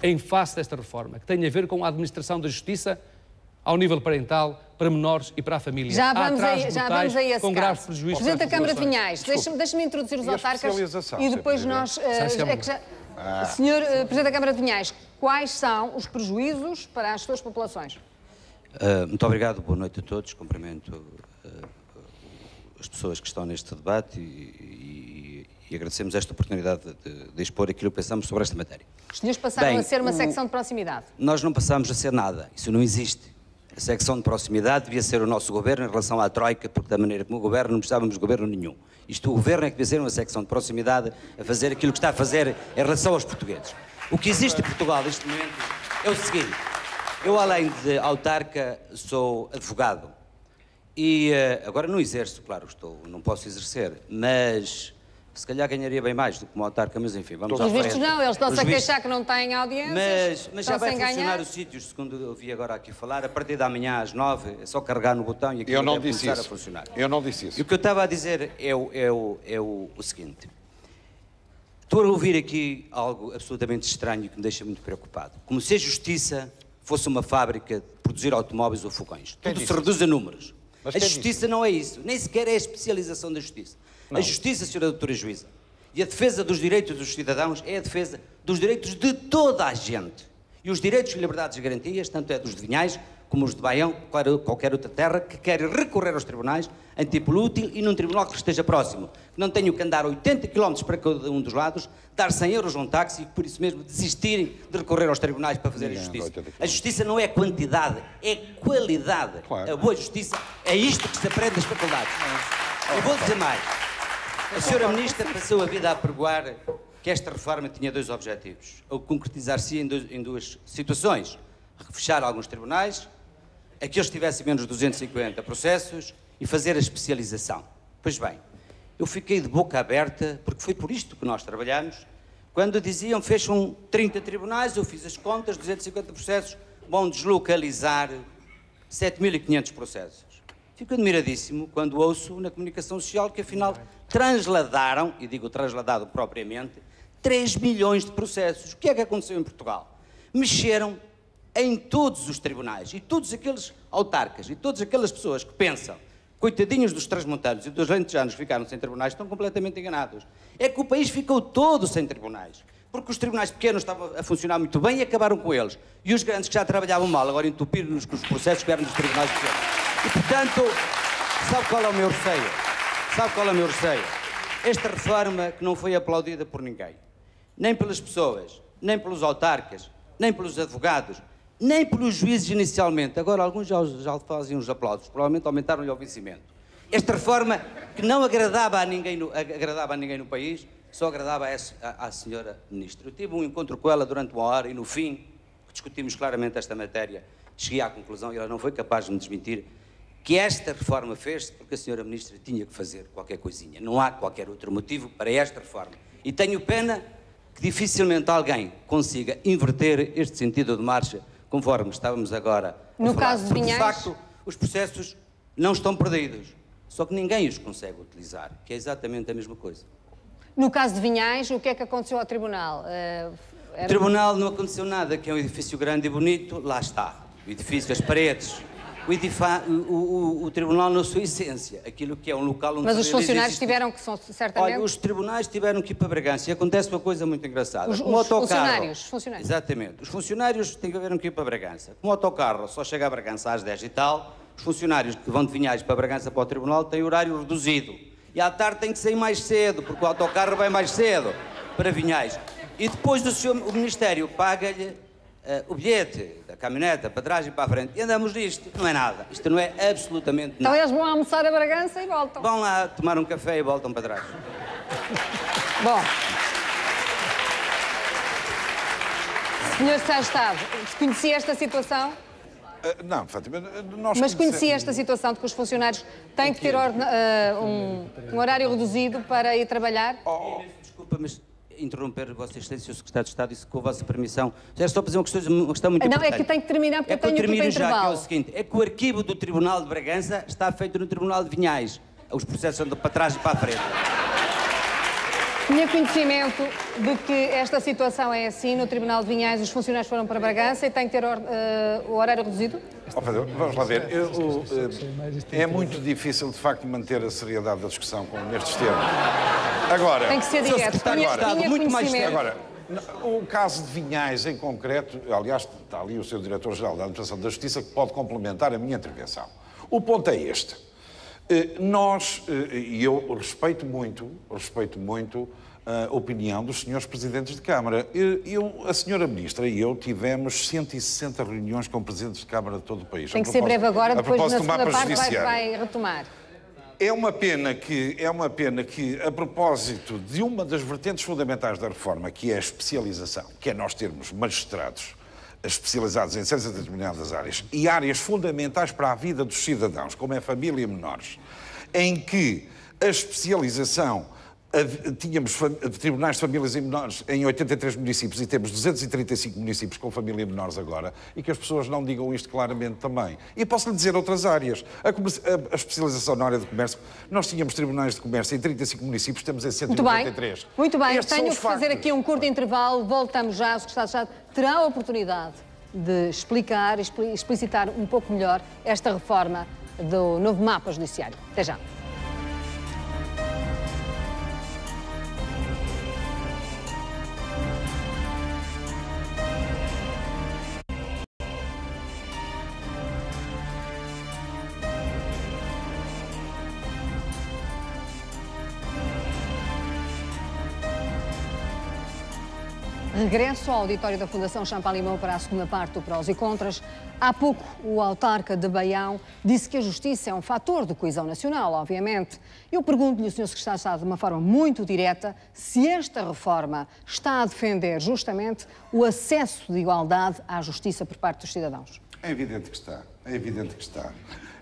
em face desta reforma, que tem a ver com a administração da justiça ao nível parental, para menores e para a família. Já vamos, a, já vamos a esse com graves prejuízos. Presidente da Câmara de Vinhais, deixa-me introduzir os e autarcas e depois nós... Uh, é já... ah. Senhor uh, Presidente da Câmara de Vinhais, quais são os prejuízos para as suas populações? Uh, muito obrigado, boa noite a todos. Cumprimento ah, as pessoas que estão neste debate e, e, e agradecemos esta oportunidade de, de, expor aquilo que pensamos sobre esta matéria. Os senhores passaram Bem, a ser uma o... secção de proximidade. Nós não passamos a ser nada, isso não existe. A secção de proximidade devia ser o nosso governo em relação à Troika, porque da maneira como o governo não precisávamos de governo nenhum. Isto, o governo é que devia ser uma secção de proximidade a fazer aquilo que está a fazer em relação aos portugueses. O que existe em Portugal neste momento é o seguinte: eu, além de autarca, sou advogado. E eh, agora não exerço, claro, estou, não posso exercer, mas se calhar ganharia bem mais do que uma autarca, mas enfim, vamos Os à vistos não, eles estão-se a queixar que não têm audiências. Mas, mas já vai funcionar ganhar. os sítios, segundo eu ouvi agora aqui falar, a partir da manhã às nove, é só carregar no botão e aquilo vai começar isso. a funcionar. Eu não disse isso. E o que eu estava a dizer é o, é o, é o, o seguinte. Estou a ouvir aqui algo absolutamente estranho que me deixa muito preocupado. Como se a justiça fosse uma fábrica de produzir automóveis ou fogões. Tudo se reduz a números. Mas a justiça não é isso, nem sequer é a especialização da justiça. Não. A justiça, senhora doutora juíza, e a defesa dos direitos dos cidadãos é a defesa dos direitos de toda a gente. E os direitos, liberdades e garantias, tanto é dos de Vinhais como os de Baião, qualquer outra terra, que querem recorrer aos tribunais, em tipo útil e num tribunal que esteja próximo, que não tenham que andar 80 km para cada um dos lados, dar 100 euros num táxi e por isso mesmo desistirem de recorrer aos tribunais para fazer a justiça. A justiça não é quantidade, é qualidade. A boa justiça é isto que se aprende nas faculdades. Eu vou dizer mais. A senhora é ministra passou a vida a pregoar que esta reforma tinha dois objetivos, ou concretizar-se em, em, duas situações, fechar alguns tribunais, a que eles tivessem menos de 250 processos e fazer a especialização. Pois bem, eu fiquei de boca aberta, porque foi por isto que nós trabalhamos, quando diziam fecham 30 tribunais, eu fiz as contas, 250 processos, vão deslocalizar 7.500 processos. Fico admiradíssimo quando ouço na comunicação social que afinal transladaram, e digo trasladado propriamente, 3 milhões de processos. O que é que aconteceu em Portugal? Mexeram em todos os tribunais e todos aqueles autarcas e todas aquelas pessoas que pensam coitadinhos dos transmontanos e dos que ficaram sem tribunais estão completamente enganados. É que o país ficou todo sem tribunais porque os tribunais pequenos estavam a funcionar muito bem e acabaram com eles. E os grandes que já trabalhavam mal, agora entupiram-nos com os processos que nos dos tribunais pequenos. E, portanto, sabe qual é o meu receio? Sabe qual é o meu receio? Esta reforma que não foi aplaudida por ninguém, nem pelas pessoas, nem pelos autarcas, nem pelos advogados, nem pelos juízes inicialmente. Agora, alguns já, já fazem uns aplausos, provavelmente aumentaram-lhe o vencimento. Esta reforma que não agradava a ninguém no, agradava a ninguém no país, só agradava à senhora ministra. Eu tive um encontro com ela durante uma hora e no fim discutimos claramente esta matéria. Cheguei à conclusão e ela não foi capaz de me desmentir que esta reforma fez porque a senhora ministra tinha que fazer qualquer coisinha. Não há qualquer outro motivo para esta reforma. E tenho pena que dificilmente alguém consiga inverter este sentido de marcha conforme estávamos agora. No caso de Vinhais... De facto, os processos não estão perdidos, só que ninguém os consegue utilizar, que é exatamente a mesma coisa. No caso de Vinhais, o que é que aconteceu ao Tribunal? Uh, era... O Tribunal não aconteceu nada, que é um edifício grande e bonito, lá está. O edifício, as paredes. O, edifa... o, o, o Tribunal na sua essência, aquilo que é um local onde... Mas os funcionários existe... tiveram que, são, certamente... Olha, os tribunais tiveram que ir para Bragança e acontece uma coisa muito engraçada. Os, os funcionários, funcionários. Exatamente. Os funcionários tiveram que ir para Bragança. Como o autocarro só chega a Bragança às 10 e tal, os funcionários que vão de Vinhais para Bragança para o Tribunal têm horário reduzido. E à tarde tem que sair mais cedo, porque o autocarro vai mais cedo para Vinhais. E depois o, senhor, o Ministério paga-lhe uh, o bilhete da caminhoneta para trás e para a frente. E andamos disto. Não é nada. Isto não é absolutamente então nada. Então eles vão almoçar a Bragança e voltam. Vão lá tomar um café e voltam para trás. Bom. Senhor Sá Estado, conhecia esta situação? Eh, não, Fátima, eh, nós Mas conhecia esta situação de que os funcionários têm que ter uh, um, um, horário reduzido para ir trabalhar? Oh. oh. Desculpa, mas interromper Vossa Excelência, o Secretário de Estado, e se com a vossa permissão, já estou a fazer uma questão, uma questão muito não, ah, importante. Não, é que tem que terminar porque é eu tenho que já, intervalo. que é o seguinte, é que o arquivo do Tribunal de Bragança está feito no Tribunal de Vinhais. Os processos andam para trás e para a frente. Tinha conhecimento de que esta situação é assim. No Tribunal de Vinhais, os funcionários foram para Bragança e têm que ter or, uh, o horário reduzido? vamos lá ver. Eu, uh, é muito difícil, de facto, manter a seriedade da discussão com, nestes termos. Agora... Tem que ser direto. Tinha, agora, tinha muito mais agora, o caso de Vinhais, em concreto, aliás, está ali o seu diretor-geral da Administração da Justiça, que pode complementar a minha intervenção. O ponto é este. Eh, nós, eh, e eu respeito muito, respeito muito eh, a opinião dos senhores presidentes de Câmara. Eu, a senhora ministra e eu tivemos 160 reuniões com presidentes de Câmara de todo o país. Tem que ser breve agora, depois na segunda parte vai, vai retomar. É uma, pena que, é uma pena que, a propósito de uma das vertentes fundamentais da reforma, que é a especialização, que é nós termos magistrados especializados em certas determinadas áreas e áreas fundamentais para a vida dos cidadãos, como é família e menores, em que a especialização tínhamos tribunais de famílias e menores em 83 municípios e temos 235 municípios com família e menores agora, e que as pessoas não digam isto claramente também. E posso lhe dizer outras áreas. A, a, especialização na área de comércio, nós tínhamos tribunais de comércio em 35 municípios, temos em 193. Muito bem, Muito bem. tenho que factos. fazer aqui um curto intervalo, voltamos já, o Estados já terá a oportunidade de explicar, explicitar um pouco melhor esta reforma do novo mapa judiciário. Até já. Regresso ao auditório da Fundação Champalimau para a segunda parte do Prós e Contras. Há pouco, o autarca de Baião disse que a justiça é um fator de coesão nacional, obviamente. Eu pergunto-lhe, Sr. Secretário de Estado, de uma forma muito direta, se esta reforma está a defender justamente o acesso de igualdade à justiça por parte dos cidadãos. É evidente que está, é evidente que está.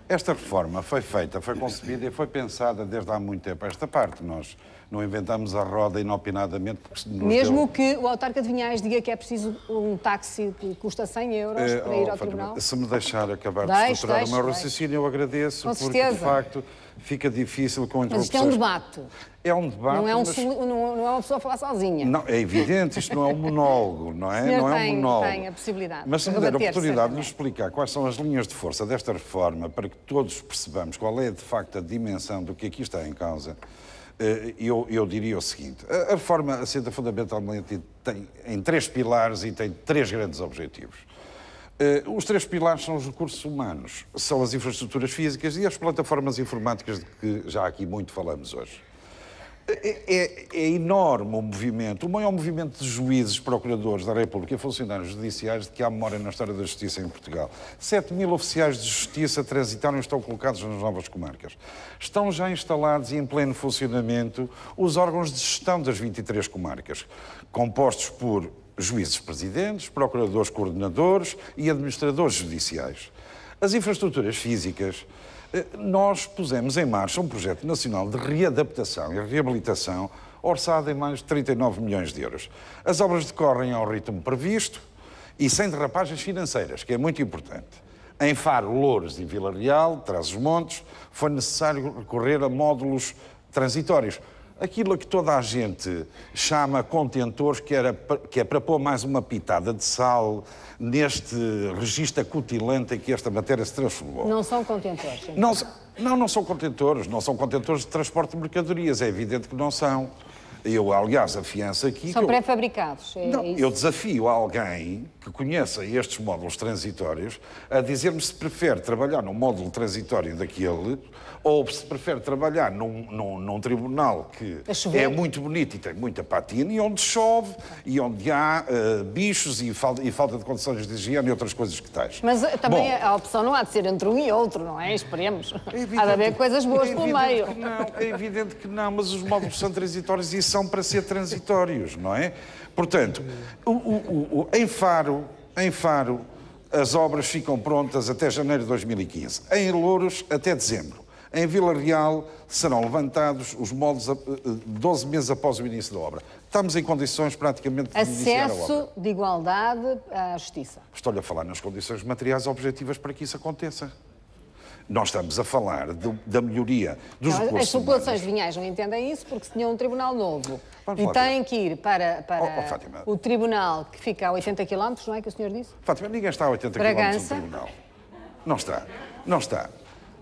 Esta reforma foi feita, foi concebida e foi pensada desde há muito tempo esta parte. Nós não inventámos a roda inopinadamente. Mesmo deu... que o autarca de Vinhais diga que é preciso um táxi que custa 100 euros é, para ir oh, ao tribunal. Se me deixar acabar deixe, de estruturar deixe, o meu raciocínio, eu agradeço, Com porque certeza. de facto fica difícil com a Mas isto é um debate. É um debate. Não é, um mas... não, não é uma pessoa a falar sozinha. Não, é evidente, isto não é um monólogo, não é? não é um monólogo. Tem a possibilidade. Mas se me der a oportunidade de nos explicar quais são as linhas de força desta reforma para que todos percebamos qual é de facto a dimensão do que aqui é está em causa. Eh, eu, eu diria o seguinte: a reforma assenta fundamentalmente tem, em três pilares e tem três grandes objetivos. Eh, os três pilares são os recursos humanos, são as infraestruturas físicas e as plataformas informáticas de que já aqui muito falamos hoje. É, é, é, enorme o movimento. O maior movimento de juízes, procuradores da República, funcionários judiciais de que há memória na história da justiça em Portugal. 7 mil oficiais de justiça transitaram e estão colocados nas novas comarcas. Estão já instalados e em pleno funcionamento os órgãos de gestão das 23 comarcas, compostos por juízes presidentes, procuradores coordenadores e administradores judiciais. As infraestruturas físicas nós pusemos em marcha um projeto nacional de readaptação e reabilitação orçado em mais de 39 milhões de euros. As obras decorrem ao ritmo previsto e sem derrapagens financeiras, que é muito importante. Em Faro, Louros e Vila Real, Trás-os-Montes, foi necessário recorrer a módulos transitórios, aquilo que toda a gente chama contentores, que, era, que é para pôr mais uma pitada de sal neste registro acutilante em que esta matéria se transformou. Não são contentores? Não, não, não são contentores. Não são contentores de transporte de mercadorias. É evidente que não são. Eu, aliás, afianço aqui. São pré-fabricados. É não, isso? eu desafio alguém que conheça estes módulos transitórios a dizer-me se prefere trabalhar num módulo transitório daquele ou se prefere trabalhar num, num, num tribunal que é muito bonito e tem muita patina e onde chove e onde há uh, bichos e falta, e falta, de condições de higiene e outras coisas que tais. Mas eh, também Bom, a opção não há de ser entre um e outro, não é? Esperemos. É evidente, há de haver coisas boas é pelo meio. Não, é evidente que não, mas os módulos são transitórios e isso são para ser transitórios, não é? Portanto, o, o, o, em Faro, em Faro, as obras ficam prontas até janeiro de 2015. Em Louros, até dezembro. Em Vila Real serão levantados os moldes 12 eh, eh, meses após o início da obra. Estamos em condições praticamente de Acesso de igualdade à justiça. Estou-lhe a falar nas condições materiais objetivas para que isso aconteça. Nós estamos a falar do, da melhoria dos não, recursos As populações Vinhais não entendem isso porque se um tribunal novo Vamos e têm que ir para, para oh, oh, o tribunal que fica a 80 km, não é que o senhor disse? Fátima, ninguém está a 80 Bragança. km do tribunal. Não está, não está,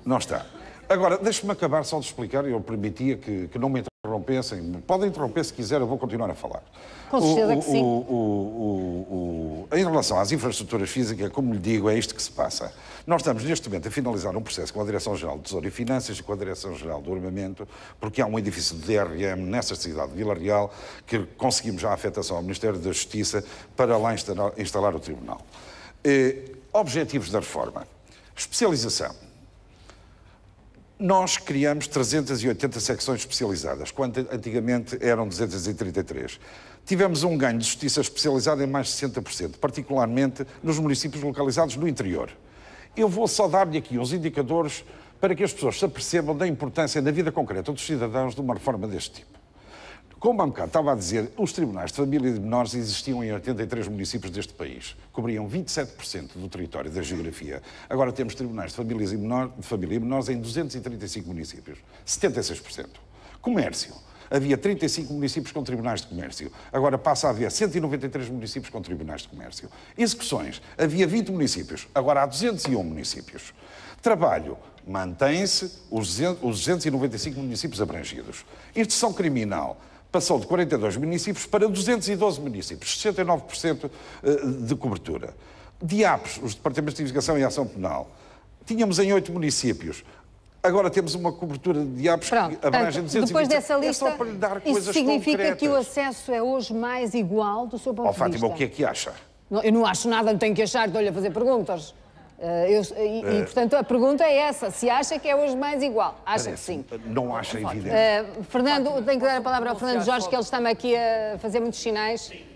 não está. Agora, deixe-me acabar só de explicar, eu permitia que, que não me interrompessem. Podem interromper se quiser, eu vou continuar a falar. Com certeza o, que sim. O, o, em relação às infraestruturas físicas, como lhe digo, é isto que se passa. Nós estamos, neste momento, a finalizar um processo com a Direção-Geral de Tesouro e Finanças e com a Direção-Geral do Armamento, porque há um edifício de DRM nessa cidade de Vila Real que conseguimos já a afetação ao Ministério da Justiça para lá instalar, instalar o Tribunal. Eh, objetivos da reforma. Especialização. Nós criamos 380 secções especializadas, quando antigamente eram 233. Tivemos um ganho de justiça especializada em mais de 60%, particularmente nos municípios localizados no interior. Eu vou só dar-lhe aqui uns indicadores para que as pessoas se apercebam da importância na vida concreta dos cidadãos de uma reforma deste tipo. Como há um bocado estava a dizer, os tribunais de família e de menores existiam em 83 municípios deste país. Cobriam 27% do território da geografia. Agora temos tribunais de, famílias e menor, de família e menores em 235 municípios. 76%. Comércio havia 35 municípios com tribunais de comércio. Agora passa a haver 193 municípios com tribunais de comércio. Execuções, havia 20 municípios. Agora há 201 municípios. Trabalho, mantém-se os 295 municípios abrangidos. Instrução criminal, passou de 42 municípios para 212 municípios, 69% eh, de cobertura. DIAPs, os Departamentos de Investigação e Ação Penal, tínhamos em oito municípios, Agora temos uma cobertura de diabos Pronto, que abrange portanto, Depois dessa é lista, só para lhe dar isso significa concretas. que o acesso é hoje mais igual do seu ponto oh, de Fátima, vista? Fátima, o que é que acha? Não, eu não acho nada, não tenho que achar, estou-lhe a fazer perguntas. Uh, eu, e, uh, e, eh. portanto, a pergunta é essa. Se acha que é hoje mais igual? Acha parece, que sim. Não acha evidente. Uh, Fernando, tenho que dar a palavra ao Fernando Jorge, que ele está-me aqui a fazer muitos sinais. Sim.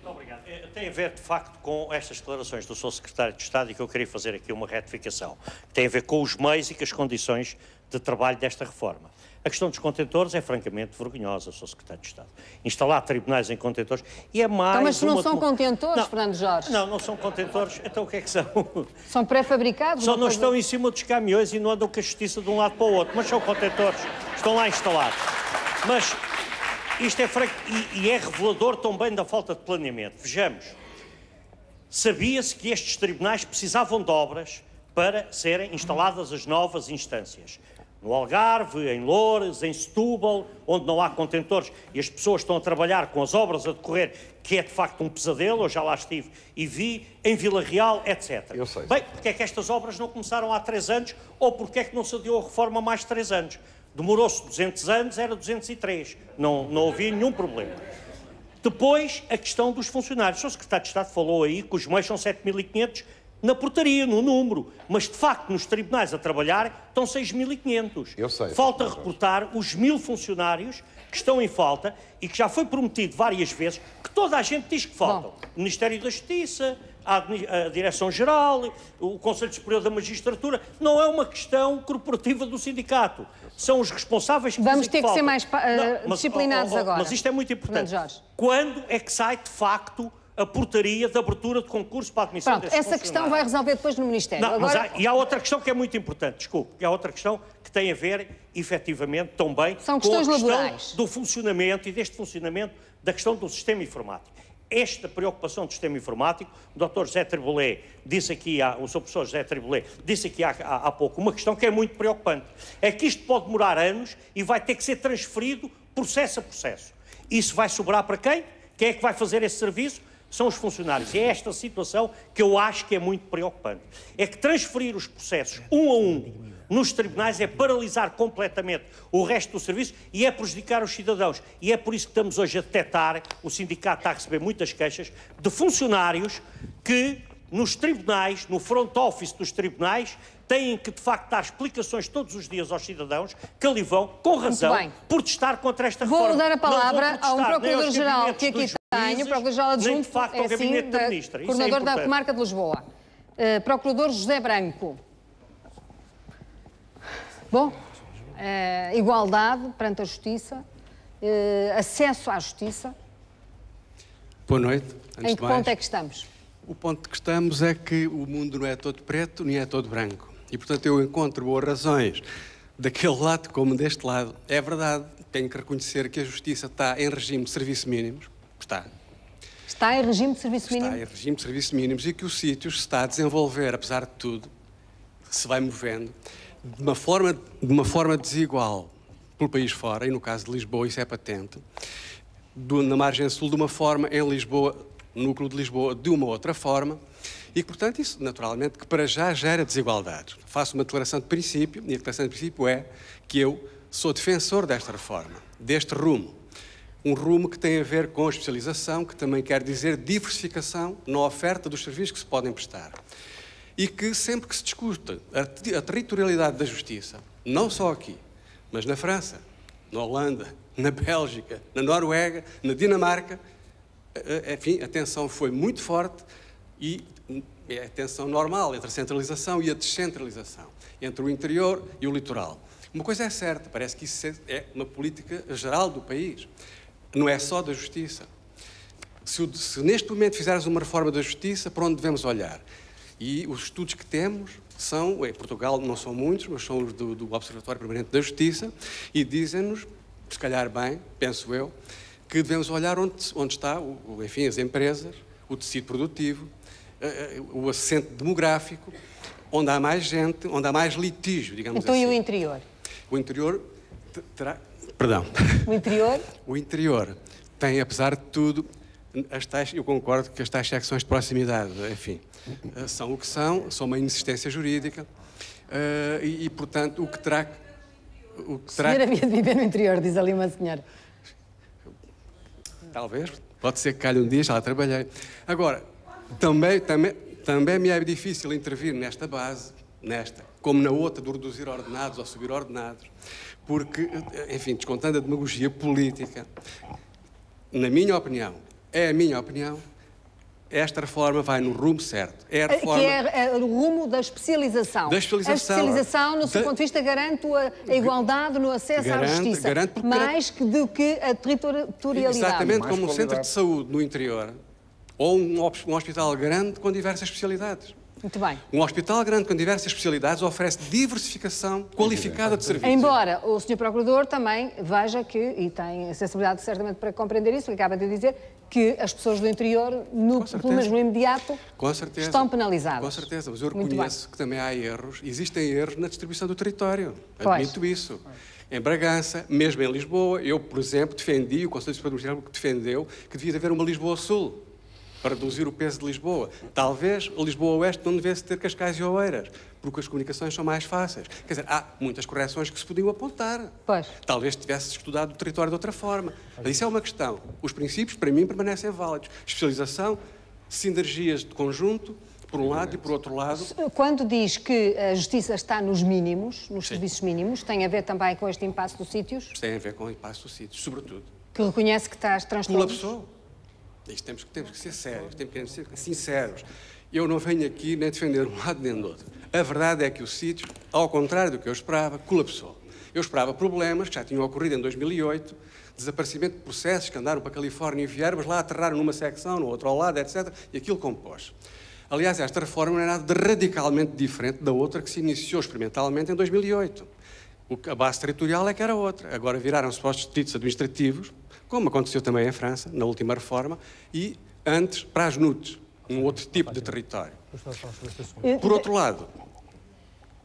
Eh, tem a ver, de facto, com estas declarações do Sr. Secretário de Estado e que eu queria fazer aqui uma retificação. Tem a ver com os meios e com as condições de trabalho desta reforma. A questão dos contentores é francamente vergonhosa, Sr. Secretário de Estado. Instalar tribunais em contentores e é mais. Então, mas não são contentores, não, Fernando Jorge? Não, não são contentores, então o que é que são? São pré-fabricados? Só não, não estão em cima dos caminhões e não andam com a justiça de um lado para o outro, mas são contentores, estão lá instalados. Mas isto é fraco e, e é revelador também da falta de planeamento. Vejamos. Sabia-se que estes tribunais precisavam de obras para serem instaladas as novas instâncias. No Algarve, em Loures, em Setúbal, onde não há contentores e as pessoas estão a trabalhar com as obras a decorrer, que é de facto um pesadelo, eu já lá estive e vi, em Vila Real, etc. Eu sei. Bem, porque é que estas obras não começaram há três anos ou porque é que não se deu a reforma há mais de três anos? Demorou-se 200 anos, era 203. Não, não havia nenhum problema. Depois, a questão dos funcionários. O secretário de Estado falou aí que os meios são 7.500 na portaria, no número, mas de facto nos tribunais a trabalhar estão 6.500. Eu sei. Falta reportar os mil funcionários que estão em falta e que já foi prometido várias vezes, que toda a gente diz que faltam. Bom. Ministério da Justiça, a Direção-Geral, o Conselho Superior da Magistratura. Não é uma questão corporativa do sindicato. São os responsáveis que Vamos ter que, que ser mais uh, não, eh, mas, disciplinados oh, oh, oh, agora. Mas isto é muito importante. Quando é que sai, de facto, a portaria de abertura de concurso para a admissão Pronto, desse essa questão vai resolver depois no Ministério. Não, Agora... há, e há outra questão que é muito importante, desculpe, que há outra questão que tem a ver, efetivamente, também São com a questão laborais. do funcionamento e deste funcionamento da questão do sistema informático esta preocupação do sistema informático. O Dr. José Tribolé disse aqui, há, o Sr. Professor José Tribolé disse aqui há, há, há pouco uma questão que é muito preocupante. É que isto pode demorar anos e vai ter que ser transferido processo a processo. Isso vai sobrar para quem? Quem é que vai fazer esse serviço? São os funcionários. E é esta situação que eu acho que é muito preocupante. É que transferir os processos um a um nos tribunais é paralisar completamente o resto do serviço e é prejudicar os cidadãos. E é por isso que estamos hoje a detectar, o sindicato está a receber muitas queixas, de funcionários que nos tribunais, no front office dos tribunais, têm que, de facto, dar explicações todos os dias aos cidadãos que ali vão, com razão, protestar contra esta reforma. Vou dar a palavra ao um Procurador-Geral que aqui juízes, tenho, Procurador-Geral adjunto, de facto, ao assim, gabinete sim, da, da Ministra. É Coordenador é da Comarca de Lisboa. Uh, Procurador José Branco. Bom, eh, igualdade perante a justiça, eh, acesso à justiça. Boa noite. Antes em que ponto é que estamos? O ponto que estamos é que o mundo não é todo preto nem é todo branco. E, portanto, eu encontro boas razões daquele lado como deste lado. É verdade, tenho que reconhecer que a justiça está em regime de serviço mínimos. Está. Está em regime de serviço mínimo? Está em regime de serviço mínimos e que o sítio está a desenvolver, apesar de tudo, se vai movendo de uma forma, de uma forma desigual pelo país fora, e no caso de Lisboa isso é patente, do, na margem sul de uma forma, em Lisboa, núcleo de Lisboa, de uma outra forma, e portanto isso naturalmente que para já gera desigualdades. Faço uma declaração de princípio, e a declaração de princípio é que eu sou defensor desta reforma, deste rumo. Um rumo que tem a ver com especialização, que também quer dizer diversificação na oferta dos serviços que se podem prestar e que sempre que se discuta a, territorialidade da justiça, não só aqui, mas na França, na Holanda, na Bélgica, na Noruega, na Dinamarca, eh, eh, enfim, a tensão foi muito forte e hum, é a tensão normal entre a centralização e a descentralização, entre o interior e o litoral. Uma coisa é certa, parece que isso é, é uma política geral do país, não é só da justiça. Se, se neste momento fizeres uma reforma da justiça, para onde devemos olhar? E os estudos que temos são, em Portugal não são muitos, mas são os do, do Observatório Permanente da Justiça, e dizem-nos, se calhar bem, penso eu, que devemos olhar onde, onde está, o, enfim, as empresas, o tecido produtivo, eh, eh, o assento demográfico, onde há mais gente, onde há mais litígio, digamos então, assim. Então e o assim. interior? O interior terá... Perdão. O interior? o interior tem, apesar de tudo, as tais, eu concordo que as tais secções de proximidade, enfim, eh, são o que são, são uma inexistência jurídica eh, e, e, portanto, o que terá. O que terá... A senhora havia de viver no interior, diz ali uma senhora. Talvez, pode ser que calhe um dia, já trabalhei. Agora, também, também, também me é difícil intervir nesta base, nesta, como na outra do reduzir ordenados ou subir ordenados, porque, eh, enfim, descontando a demagogia política, na minha opinião, é a minha opinião, esta reforma vai no rumo certo. É a reforma... Que é, é o rumo da especialização. Da especialização. A especialização, no seu da... ponto de vista, garante a igualdade no acesso garante, à justiça. Garante porque... Mais que do que a territorialidade. Exatamente, como um centro de saúde no interior ou um hospital grande com diversas especialidades. Muito bem. Um hospital grande com diversas especialidades oferece diversificação qualificada de serviços. Embora o Sr. Procurador também veja que, e tem sensibilidade certamente para compreender isso, acaba de dizer, que as pessoas do interior, no, pelo menos no imediato, estão penalizadas. Com certeza, mas eu reconheço que também há erros. Existem erros na distribuição do território. Admito pois. isso. em Bragança, mesmo em Lisboa. Eu, por exemplo, defendi, o Conselho de do que defendeu que devia haver uma Lisboa Sul para reduzir o peso de Lisboa. Talvez Lisboa Oeste não devesse ter Cascais e Oeiras, porque as comunicações são mais fáceis. Quer dizer, há muitas correções que se podiam apontar. Pois. Talvez tivesse estudado o território de outra forma. Mas isso é uma questão. Os princípios, para mim, permanecem válidos. Especialização, sinergias de conjunto, por um lado e por outro lado. Quando diz que a justiça está nos mínimos, nos Sim. serviços mínimos, tem a ver também com este impasse dos sítios? Tem a ver com o impasse dos sítios, sobretudo. Que reconhece que está transtornos? Colapsou. Isto temos, temos que ser sérios, temos que ser sinceros. Eu não venho aqui nem defender um lado nem do outro. A verdade é que o sítio, ao contrário do que eu esperava, colapsou. Eu esperava problemas que já tinham ocorrido em 2008, desaparecimento de processos que andaram para a Califórnia e vieram, mas lá aterraram numa secção, no outro ao lado, etc. E aquilo compôs. Aliás, esta reforma não é nada de radicalmente diferente da outra que se iniciou experimentalmente em 2008. a base territorial é que era outra. Agora viraram-se para os distritos administrativos, como aconteceu também em França, na última reforma, e antes para as NUTs, um outro hum. tipo de território. Eh, por outro lado.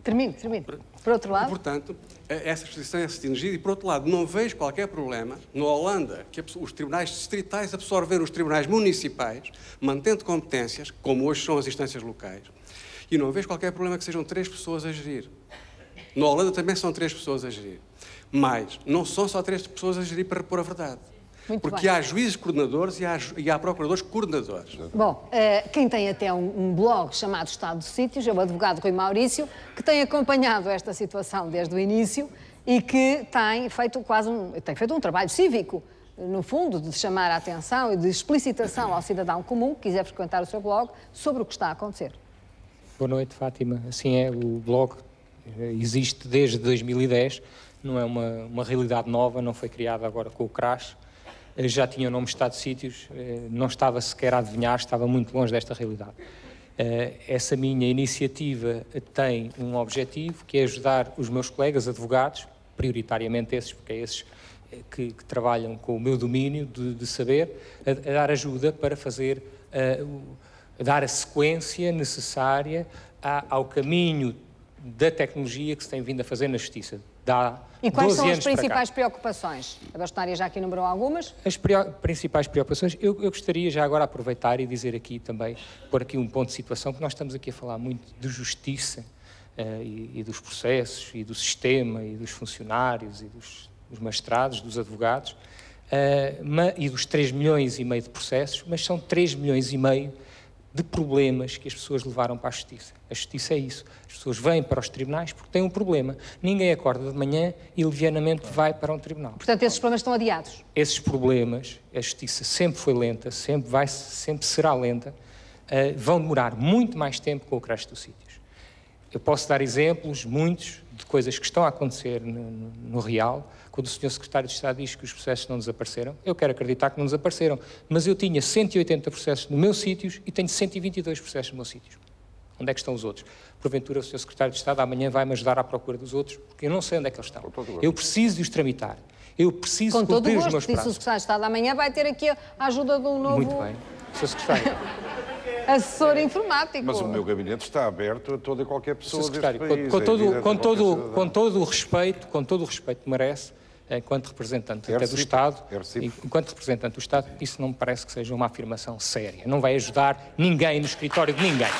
Termino, termino. Por outro lado. Portanto, eh, essa exposição é restringida e, por outro lado, não vejo qualquer problema na Holanda que os tribunais distritais absorveram os tribunais municipais, mantendo competências, como hoje são as instâncias locais, e não vejo qualquer problema que sejam três pessoas a gerir. Na Holanda também são três pessoas a gerir. Mas não são só três pessoas a gerir para repor a verdade. Muito porque bem. há juízes coordenadores e há, e há procuradores coordenadores. É? Bom, uh, quem tem até um, um, blog chamado Estado dos Sítios é o advogado Rui Maurício, que tem acompanhado esta situação desde o início e que tem feito quase um, tem feito um trabalho cívico, no fundo, de chamar a atenção e de explicitação ao cidadão comum que quiser frequentar o seu blog sobre o que está a acontecer. Boa noite, Fátima. Assim é, o blog eh, existe desde 2010, não é uma, uma realidade nova, não foi criada agora com o crash já tinha nome Estado de Sítios, eh, não estava sequer a adivinhar, estava muito longe desta realidade. Eh, essa minha iniciativa tem um objetivo, que é ajudar os meus colegas advogados, prioritariamente esses, porque é esses eh, que, que trabalham com o meu domínio de, de saber, a, a, dar ajuda para fazer, a, a dar a sequência necessária a, ao caminho da tecnologia que se tem vindo a fazer na justiça dá E quais são as principais preocupações? A Bastonária já aqui enumerou algumas. As principais preocupações, eu, eu, gostaria já agora aproveitar e dizer aqui também, por aqui um ponto de situação, que nós estamos aqui a falar muito de justiça uh, e, e, dos processos, e do sistema, e dos funcionários, e dos, dos dos advogados, uh, e dos 3 milhões e meio de processos, mas são 3 milhões e meio de problemas que as pessoas levaram para a justiça. A justiça é isso. As pessoas vêm para os tribunais porque têm um problema. Ninguém acorda de manhã e levianamente vai para um tribunal. Portanto, esses problemas estão adiados? Esses problemas, a justiça sempre foi lenta, sempre, vai, sempre será lenta, uh, vão demorar muito mais tempo com o crash do sítio. Eu posso dar exemplos, muitos, de coisas que estão a acontecer no, no, no real. Quando o senhor secretário de Estado diz que os processos não desapareceram, eu quero acreditar que não desapareceram. Mas eu tinha 180 processos no meu sítios e tenho 122 processos no meu sítios. Onde é que estão os outros? Porventura, o Sr. Secretário de Estado amanhã vai-me ajudar à procura dos outros, porque eu não sei onde é que eles estão. Eu preciso de os tramitar. Eu preciso Com todo cumprir gosto, os meus prazos. Disse o Secretário de Estado amanhã vai ter aqui a ajuda de um novo... Muito bem. Sr. Secretário, assessor informático. Mas o meu gabinete está aberto a toda e qualquer pessoa deste país. Com, é com, todo, é com, todo, com todo o respeito, com todo o respeito que merece, enquanto representante até do Estado, enquanto representante do Estado, isso não me parece que seja uma afirmação séria. Não vai ajudar ninguém no escritório de ninguém.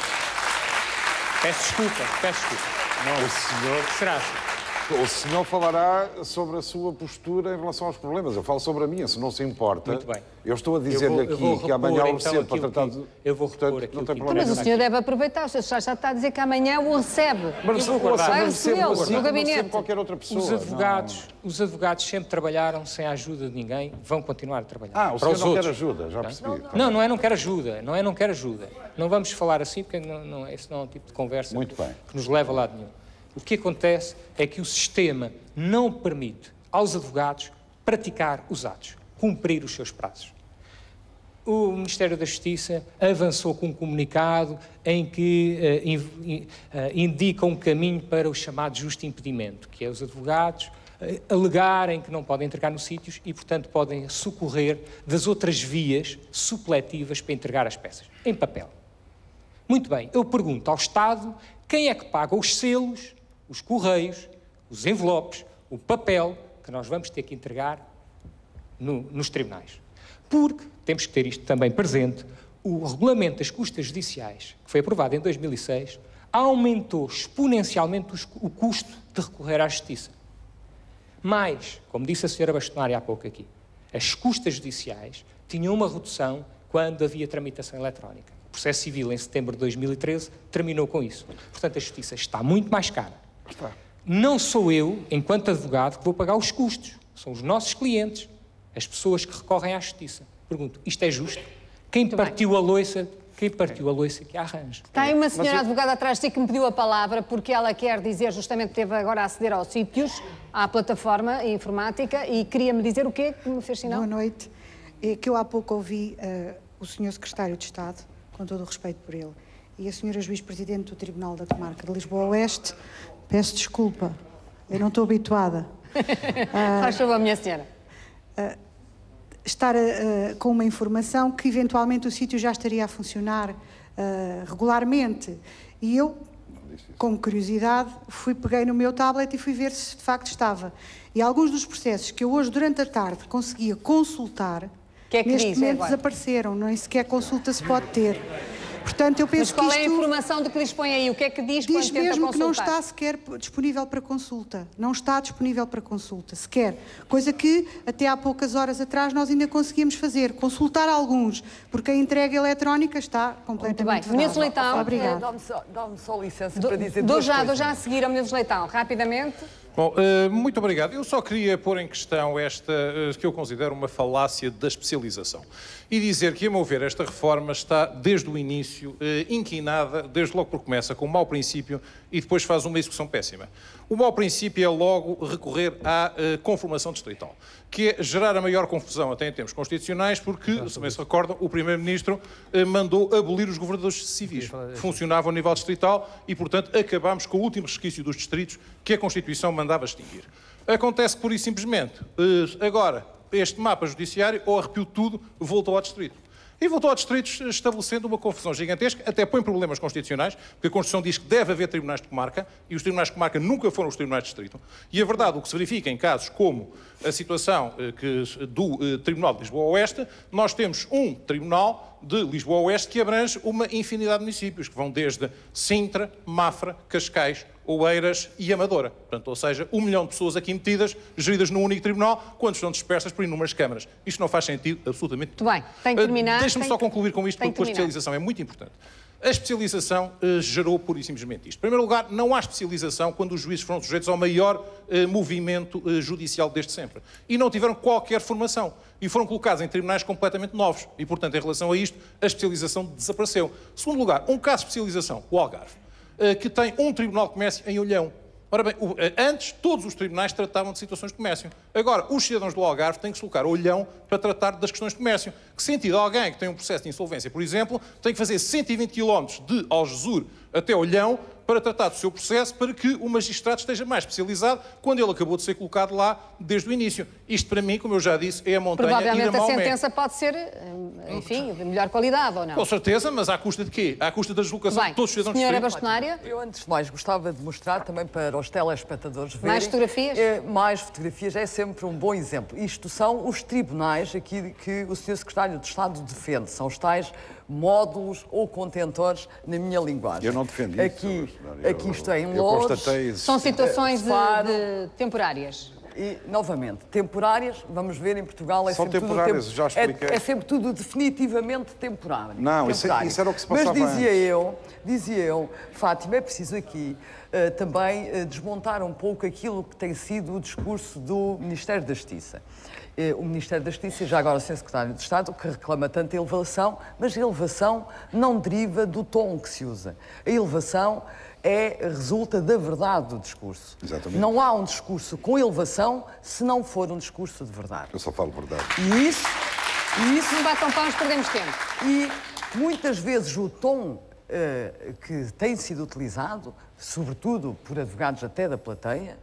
Peço desculpa, peço desculpa. Não, o senhor... Será, senhor? Assim. O senhor falará sobre a sua postura em relação aos problemas. Eu falo sobre a minha, se não se importa. Muito bem. Eu estou a dizer-lhe aqui vou, que amanhã então o recebo para tratar de... Eu vou repor Portanto, aquilo não que... problema. Mas o senhor deve aproveitar, o senhor já está a dizer que amanhã o recebe. Mas eu vou Vai receber assim, no gabinete. qualquer outra pessoa. Os advogados, os advogados sempre trabalharam sem a ajuda de ninguém, vão continuar a trabalhar. Ah, o para senhor não outros. quer ajuda, já percebi. Não, não, não, é não quer ajuda, não é não quer ajuda. Não vamos falar assim, porque não, não, esse não é um tipo de conversa Muito bem. que nos leva a lado nenhum. O que acontece é que o sistema não permite aos advogados praticar os atos, cumprir os seus prazos. O Ministério da Justiça avançou com um comunicado em que uh, in, uh, indica um caminho para o chamado justo impedimento, que é os advogados uh, alegarem que não podem entregar nos sítios e, portanto, podem socorrer das outras vias supletivas para entregar as peças, em papel. Muito bem, eu pergunto ao Estado quem é que paga os selos os correios, os envelopes, o papel que nós vamos ter que entregar no, nos tribunais. Porque, temos que ter isto também presente, o regulamento das custas judiciais, que foi aprovado em 2006, aumentou exponencialmente os, o custo de recorrer à justiça. Mas, como disse a senhora Bastonária há pouco aqui, as custas judiciais tinham uma redução quando havia tramitação eletrónica. O processo civil, em setembro de 2013, terminou com isso. Portanto, a justiça está muito mais cara não sou eu, enquanto advogado, que vou pagar os custos. São os nossos clientes, as pessoas que recorrem à justiça. Pergunto, isto é justo? Quem Muito partiu bem. a loiça quem partiu a loiça que arranja. Tem uma senhora eu... advogada atrás de si que me pediu a palavra porque ela quer dizer, justamente teve agora a aceder aos sítios, à plataforma informática e queria-me dizer o quê que me fez sinal? Boa noite. É que eu há pouco ouvi uh, o senhor secretário de Estado, com todo o respeito por ele, e a senhora juiz-presidente do Tribunal da Comarca de Lisboa Oeste Peço desculpa, eu não estou habituada. Ah, Faz favor, minha senhora. Ah, estar uh, com uma informação que eventualmente o sítio já estaria a funcionar uh, regularmente. E eu, como curiosidade, fui peguei no meu tablet e fui ver se de facto estava. E alguns dos processos que eu hoje, durante a tarde, conseguia consultar, que é que neste momento agora? desapareceram, nem sequer consulta se pode ter. Portanto, eu penso Mas qual que isto... é a informação de que dispõe aí? O que é que diz, diz quando mesmo que não está sequer disponível para consulta. Não está disponível para consulta, sequer. Coisa que até há poucas horas atrás nós ainda conseguíamos fazer, consultar alguns, porque a entrega eletrónica está completamente Muito bem. Menino Leitão, dá-me só, dá só licença do, para dizer dou duas já, coisas. Dou já a seguir ao Menino Leitão, rapidamente. Bom, eh, muito obrigado. Eu só queria pôr em questão esta eh, que eu considero uma falácia da especialização e dizer que, a meu ver, esta reforma está desde o início eh, inquinada, desde logo porque começa com um mau princípio e depois faz uma execução péssima. O mau princípio é logo recorrer à uh, eh, conformação distrital, que é gerar a maior confusão até em termos constitucionais, porque, Exato. se bem se recordam, o Primeiro-Ministro uh, mandou abolir os governadores civis. Funcionavam a nível distrital e, portanto, acabámos com o último resquício dos distritos que a Constituição mandava extinguir. Acontece que, pura e simplesmente, uh, agora, este mapa judiciário ou arrepiou tudo, voltou ao distrito e voltou aos distritos estabelecendo uma confusão gigantesca, até põe problemas constitucionais, porque a Constituição diz que deve haver tribunais de comarca, e os tribunais de comarca nunca foram os tribunais de distrito. E a verdade, o que se verifica em casos como a situação eh, que, do eh, Tribunal de Lisboa Oeste, nós temos um tribunal de Lisboa Oeste que abrange uma infinidade de municípios, que vão desde Sintra, Mafra, Cascais, Oeiras e Amadora. Portanto, ou seja, um milhão de pessoas aqui metidas, geridas num único tribunal, quando estão dispersas por inúmeras câmaras. Isto não faz sentido absolutamente. Muito bem, tem que ah, terminar. Uh, Deixe-me só concluir com isto, porque a especialização é muito importante. A especialização uh, gerou pura e simplesmente isto. Em primeiro lugar, não há especialização quando os juízes foram sujeitos ao maior uh, movimento uh, judicial desde sempre. E não tiveram qualquer formação. E foram colocados em tribunais completamente novos. E, portanto, em relação a isto, a especialização desapareceu. Em segundo lugar, um caso de especialização, o Algarve. Eh, que tem um Tribunal de Comércio em Olhão. Ora bem, eh, antes todos os tribunais tratavam de situações de comércio. Agora, os cidadãos do Algarve têm que se colocar olhão para tratar das questões de comércio. Que sentido alguém que tem um processo de insolvência, por exemplo, tem que fazer 120 km de Algesur até Olhão para tratar do seu processo para que o magistrado esteja mais especializado quando ele acabou de ser colocado lá desde o início. Isto para mim, como eu já disse, é a montanha Provavelmente a sentença pode ser, eh, enfim, de melhor qualidade ou não? Com certeza, mas à custa de quê? À custa da deslocação Bem, de todos os cidadãos senhora Bastonária? Eu antes de mais gostava de mostrar também para os telespectadores verem. Mais fotografias? É, mais fotografias é sempre um bom exemplo. Isto são os tribunais aqui que o senhor secretário de Estado defende. São os tais módulos ou contentores na minha linguagem. Eu não isso. aqui, isso. Eu, aqui isto é em Lourdes. São situações de, de temporárias e, novamente, temporárias, vamos ver em Portugal é São sempre temporárias, tudo, já é- expliquei. É, é, sempre tudo definitivamente temporário. Não, é- temporário. Isso, isso, era o que se passava Mas dizia antes. eu, dizia eu, Fátima, é preciso aqui uh, também uh, desmontar um pouco aquilo que tem sido o discurso do Ministério da Justiça. Eh, o Ministério da Justiça, já agora sem Secretário de Estado, que reclama tanta elevação, mas a elevação não deriva do tom que se usa. A elevação é, resulta da verdade do discurso. Exatamente. Não há um discurso com elevação se não for um discurso de verdade. Eu só falo verdade. E isso. E isso não batam palmas, perdemos tempo. E muitas vezes o tom uh, que tem sido utilizado, sobretudo por advogados até da plateia,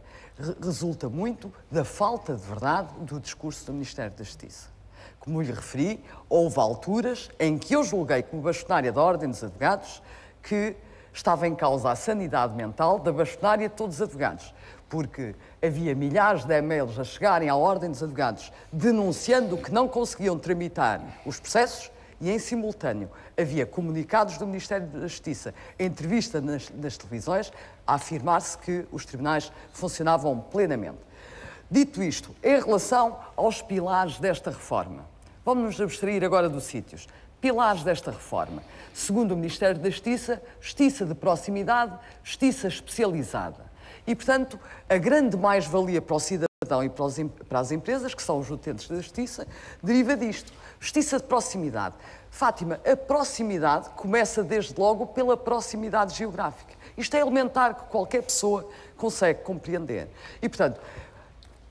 resulta muito da falta de verdade do discurso do Ministério da Justiça. Como lhe referi, houve alturas em que eu julguei, como bastonária da Ordem dos Advogados, que estava em causa a sanidade mental da bastonária de todos os advogados, porque havia milhares de e-mails a chegarem à Ordem dos Advogados denunciando que não conseguiam tramitar os processos e, em simultâneo, havia comunicados do Ministério da Justiça, entrevista nas, nas televisões, a afirmar-se que os tribunais funcionavam plenamente. Dito isto, em relação aos pilares desta reforma, vamos nos abstrair agora dos sítios. Pilares desta reforma. Segundo o Ministério da Justiça, justiça de proximidade, justiça especializada. E, portanto, a grande mais-valia para o cidadão e para, as empresas, que são os utentes da justiça, deriva disto. Justiça de proximidade. Fátima, a proximidade começa desde logo pela proximidade geográfica. Isto é elementar que qualquer pessoa consegue compreender. E, portanto,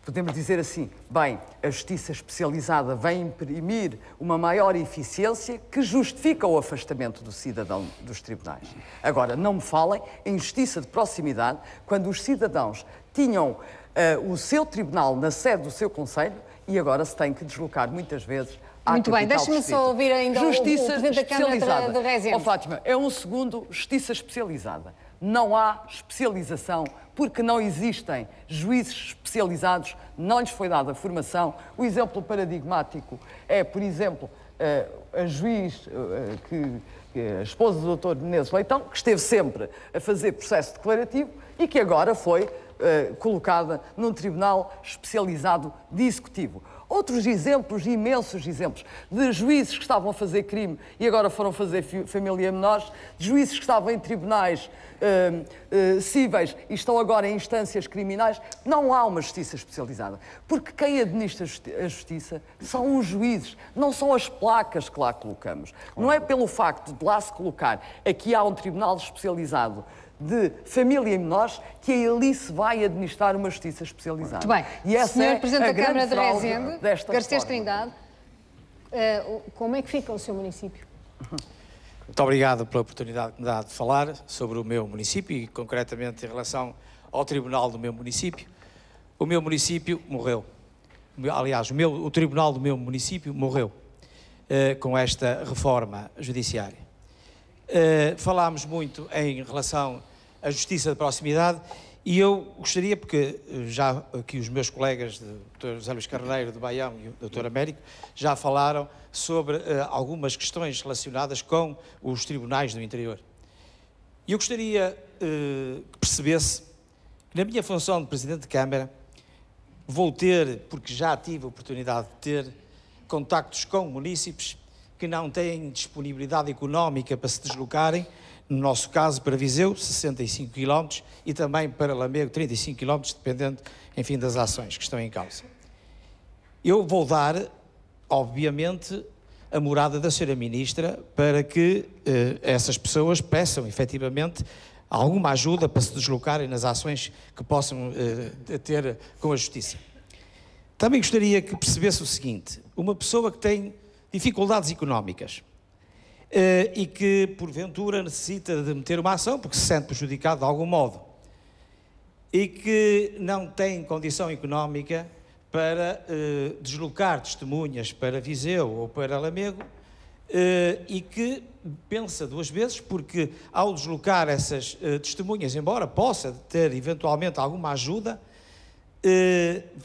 podemos dizer assim: bem, a justiça especializada vem imprimir uma maior eficiência que justifica o afastamento do cidadão dos tribunais. Agora, não me falem em justiça de proximidade quando os cidadãos tinham uh, o seu tribunal na sede do seu conselho e agora se têm que deslocar muitas vezes muito bem, deixe-me só ouvir ainda justiça o, o especializada. da Câmara Oh, Fátima, é um segundo, justiça especializada. Não há especialização, porque não existem juízes especializados, não lhes foi dada formação. O exemplo paradigmático é, por exemplo, eh, a juiz, eh, que, a esposa do doutor Menezes Leitão, que esteve sempre a fazer processo declarativo e que agora foi eh, colocada num tribunal especializado de executivo. Outros exemplos, imensos exemplos, de juízes que estavam a fazer crime e agora foram fazer família menores, de juízes que estavam em tribunais uh, uh, cíveis e estão agora em instâncias criminais. Não há uma justiça especializada. Porque quem administra a justiça são os juízes, não são as placas que lá colocamos. Não é pelo facto de lá se colocar aqui há um tribunal especializado de família e menores que ali se vai administrar uma justiça especializada. Muito bem. E essa Senhor é Presidente da Câmara de Rezende, Garcês Trindade, eh, como é que fica o seu município? Muito obrigado pela oportunidade que me dá de falar sobre o meu município e concretamente em relação ao tribunal do meu município. O meu município morreu. Aliás, o, meu, o tribunal do meu município morreu eh, com esta reforma judiciária. Eh, falámos muito em relação a justiça de proximidade. E eu gostaria, porque já aqui os meus colegas, o Dr. José Luís Carneiro, do Baião e o Dr. Américo, já falaram sobre uh, algumas questões relacionadas com os tribunais do interior. E eu gostaria uh, que percebesse que, na minha função de Presidente de Câmara, vou ter, porque já tive a oportunidade de ter, contactos com munícipes que não têm disponibilidade económica para se deslocarem no nosso caso, para Viseu, 65 km e também para Lamego, 35 km, dependendo, enfim, das ações que estão em causa. Eu vou dar, obviamente, a morada da Sra. Ministra para que eh, essas pessoas peçam, efetivamente, alguma ajuda para se deslocarem nas ações que possam eh, ter com a Justiça. Também gostaria que percebesse o seguinte: uma pessoa que tem dificuldades económicas, eh, e que, porventura, necessita de meter uma ação porque se sente prejudicado de algum modo e que não tem condição económica para eh, deslocar testemunhas para Viseu ou para Lamego eh, e que pensa duas vezes, porque ao deslocar essas testemunhas, embora possa ter eventualmente alguma ajuda,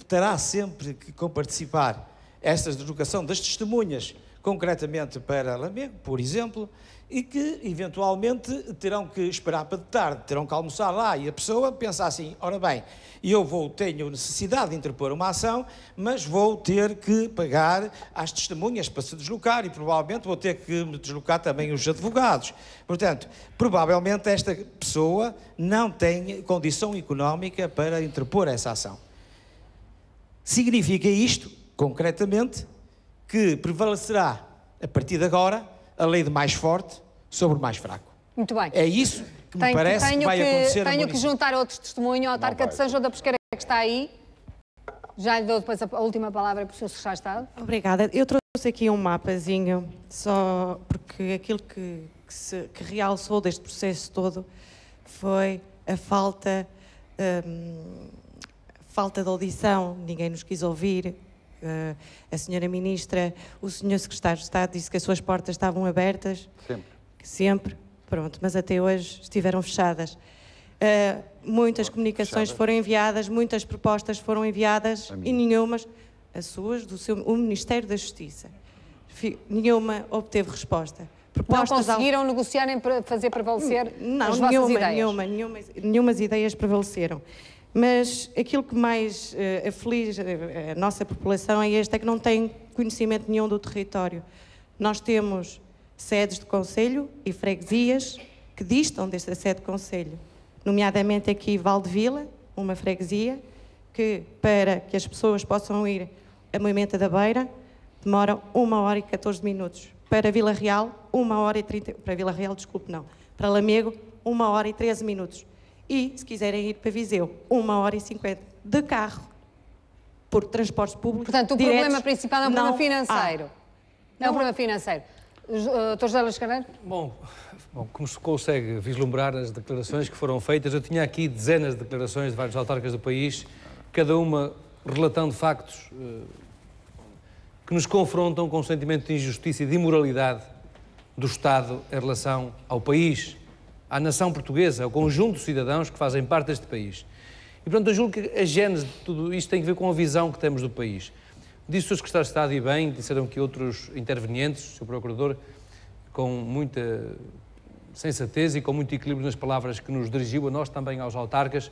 terá sempre que comparticipar essa deslocação das testemunhas concretamente para Lamego, por exemplo, e que eventualmente terão que esperar para de tarde, terão que almoçar lá e a pessoa pensa assim: ora bem, eu vou tenho necessidade de interpor uma ação, mas vou ter que pagar as testemunhas para se deslocar e provavelmente vou ter que me deslocar também os advogados. Portanto, provavelmente esta pessoa não tem condição económica para interpor essa ação. Significa isto, concretamente, que prevalecerá, a partir de agora, a lei de mais forte sobre o mais fraco. Muito bem. É isso que me parece que vai que, acontecer Tenho que juntar outro testemunho ao autarca de São João da Pesqueira que está aí. Já lhe dou depois a, última palavra para o Sr. Secretário Estado. Obrigada. Eu trouxe aqui um mapazinho, só porque aquilo que, que, se, que realçou deste processo todo foi a falta, um, falta de audição, ninguém nos quis ouvir, Uh, a senhora ministra, o senhor secretário de Estado disse que as suas portas estavam abertas. Sempre. Sempre, pronto, mas até hoje estiveram fechadas. Uh, muitas Bom, comunicações fechadas. foram enviadas, muitas propostas foram enviadas e nenhumas, as suas, do seu, o Ministério da Justiça. nenhuma obteve resposta. Propostas não conseguiram ao... negociar nem fazer prevalecer hum, não, as nenhuma, vossas ideias? Não, nenhuma, nenhuma, nenhumas ideias prevaleceram. Mas aquilo que mais uh, aflige eh, a nossa população é este, é que não tem conhecimento nenhum do território. Nós temos sedes de conselho e freguesias que distam desta sede de conselho, nomeadamente aqui Valdevila, uma freguesia, que para que as pessoas possam ir a Moimenta da Beira, demoram 1 hora e 14 minutos. Para Vila Real, 1 hora e 30, para Vila Real, desculpe, não. Para Lamego, 1 hora e 13 minutos. E, se quiserem ir para Viseu, 1 hora e 50 de carro, por transportes públicos. Portanto, o diretos, problema principal é o é problema financeiro. não É um problema financeiro. Doutor José Luís Bom, bom, como se consegue vislumbrar nas declarações que foram feitas, eu tinha aqui dezenas de declarações de vários autarcas do país, cada uma relatando factos uh, que nos confrontam com o sentimento de injustiça e de imoralidade do Estado em relação ao país à nação portuguesa, ao conjunto de cidadãos que fazem parte deste país. E, portanto, eu julgo que a gênese de tudo isto tem que ver com a visão que temos do país. Disse o Secretário de Estado e bem, disseram que outros intervenientes, o seu Procurador, com muita sensatez e com muito equilíbrio nas palavras que nos dirigiu a nós também aos autarcas,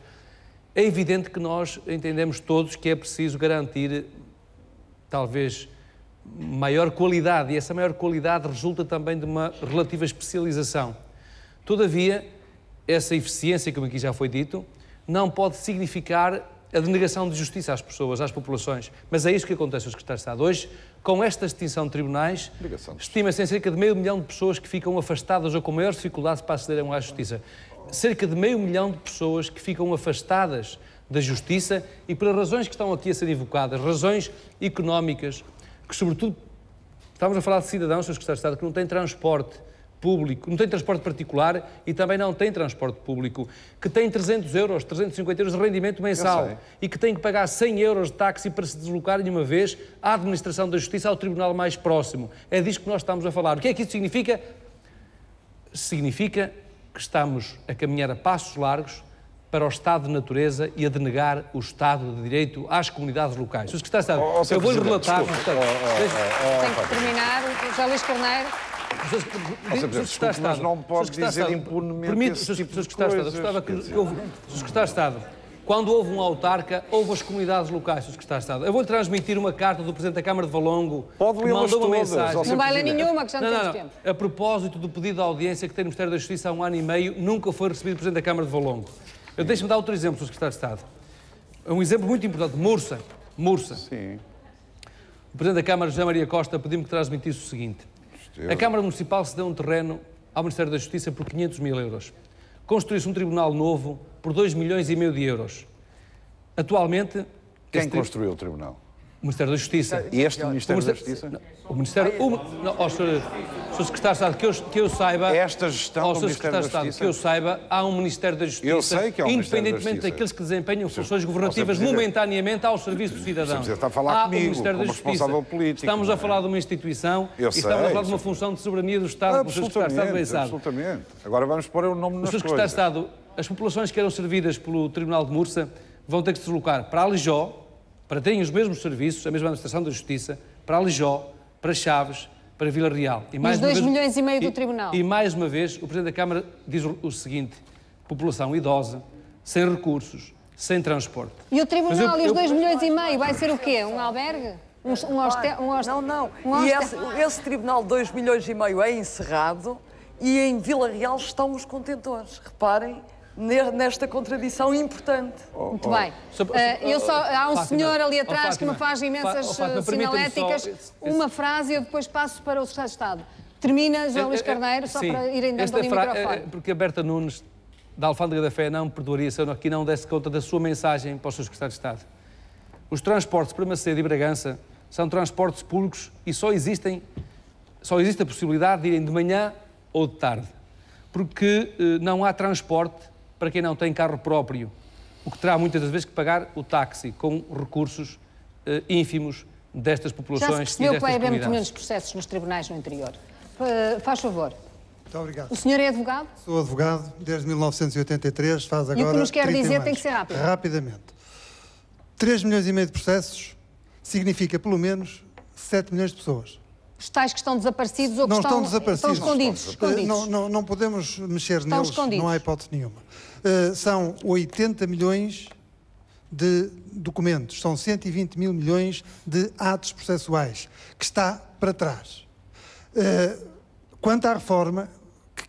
é evidente que nós entendemos todos que é preciso garantir, talvez, maior qualidade, e essa maior qualidade resulta também de uma relativa especialização Todavia, essa eficiência, como aqui já foi dito, não pode significar a denegação de justiça às pessoas, às populações. Mas é isso que acontece aos Secretário de Estado. Hoje, com esta extinção de tribunais, estima-se em cerca de meio milhão de pessoas que ficam afastadas ou com maior dificuldade para acederem à justiça. Cerca de meio milhão de pessoas que ficam afastadas da justiça e por razões que estão aqui a ser evocadas, razões económicas, que sobretudo estamos a falar de cidadãos, Sr. Secretário de Estado, que não têm transporte, público, não tem transporte particular e também não tem transporte público, que tem 300 euros, 350 euros de rendimento mensal e que tem que pagar 100 euros de táxi para se deslocar de uma vez à Administração da Justiça, ao tribunal mais próximo. É disso que nós estamos a falar. O que é que isso significa? Significa que estamos a caminhar a passos largos para o Estado de Natureza e a denegar o Estado de Direito às comunidades locais. O que sabe, oh, oh, eu vou-lhe relatar... Desculpa, oh, oh, Tenho que terminar. José Luís Carneiro... Nossa, desculpe, mas não pode dizer impunemente esse tipo de coisas. que, Secretário de Estado, quando houve um autarca, houve as comunidades locais, Sr. Secretário de Estado. Eu vou-lhe transmitir uma carta do Presidente da Câmara de Valongo, Pode que mandou uma todas, mensagem. Não vale nenhuma, que já não, temos tempo. A propósito do pedido de audiência que tem no Ministério da Justiça há um ano e meio, nunca foi recebido Presidente da Câmara de Valongo. Eu deixo-me dar outro exemplo, Sr. Secretário de Estado. É um exemplo muito importante, Mursa. Mursa. Sim. O Presidente da Câmara, José Maria Costa, pediu-me que transmitisse o seguinte. A Câmara Municipal cedeu um terreno ao Ministério da Justiça por 500 mil euros. Construiu-se um tribunal novo por 2 milhões e meio de euros. Atualmente. Quem construiu o tribunal? O Ministério da Justiça. E este Ministério, da Justiça? O Ministério. O, não, ao Sr. Secretário de Estado, que eu, que eu saiba. Esta gestão ao Ministério Secretário Justiça, Estado, que eu saiba, há um Ministério da Justiça. Eu sei que há um Independentemente daqueles que desempenham funções governativas momentaneamente ao serviço do cidadão. Está a falar há comigo, o Ministério da Justiça. Político, estamos a é? falar de uma instituição e estamos a falar de uma função de soberania do Estado, do Sr. Secretário de Estado bem sabe. Absolutamente. Agora vamos pôr o nome nas coisas. Sr. Secretário de Estado, as populações que eram servidas pelo Tribunal de Mursa vão ter que se deslocar para Alijó, para terem os mesmos serviços, a mesma administração da justiça, para Alijó, para Chaves, para Vila Real. E mais os 2 milhões e meio do Tribunal. E, mais uma vez, o Presidente da Câmara diz o, seguinte: população idosa, sem recursos, sem transporte. E o Tribunal eu, e os 2 milhões e meio vai ser o quê? Um albergue? Um, um, hostel, um Não, não. Um e esse, esse Tribunal de 2 milhões e meio é encerrado e em Vila Real estão os contentores. Reparem, nesta contradição importante. Oh, Muito oh. bem. Uh, eu só, há um Fátima, senhor ali oh, atrás oh, que me faz imensas oh, sinaléticas. Eh, só... Uma frase e eu depois passo para o secretário de Estado. Termina, João eh, Luís Carneiro, só Sim, para irem dando ali o microfone. Porque a Berta Nunes, da Alfândega da Fé, não perdoaria se eu aqui não desse conta da sua mensagem para o seu secretário de Estado. Os transportes para Macedo e Bragança são transportes públicos e só existem só existe a possibilidade de irem de manhã ou de tarde, porque eh, não há transporte para quem não tem carro próprio, o que terá muitas das vezes que pagar o táxi com recursos eh, ínfimos destas populações. Já se percebeu que vai haver muito menos processos nos tribunais no interior. Uh, faz favor. Muito obrigado. O senhor é advogado? Sou advogado desde 1983, faz agora. E o que nos quer dizer tem que ser rápido. Rapidamente. 3 milhões e meio de processos significa pelo menos 7 milhões de pessoas os tais que estão desaparecidos ou que não estão, estão, desaparecidos. estão escondidos? escondidos. Não, não, não, podemos mexer estão neles, escondidos. não há hipótese nenhuma. Uh, são 80 milhões de documentos, são 120 mil milhões de atos processuais, que está para trás. Uh, quanto à reforma,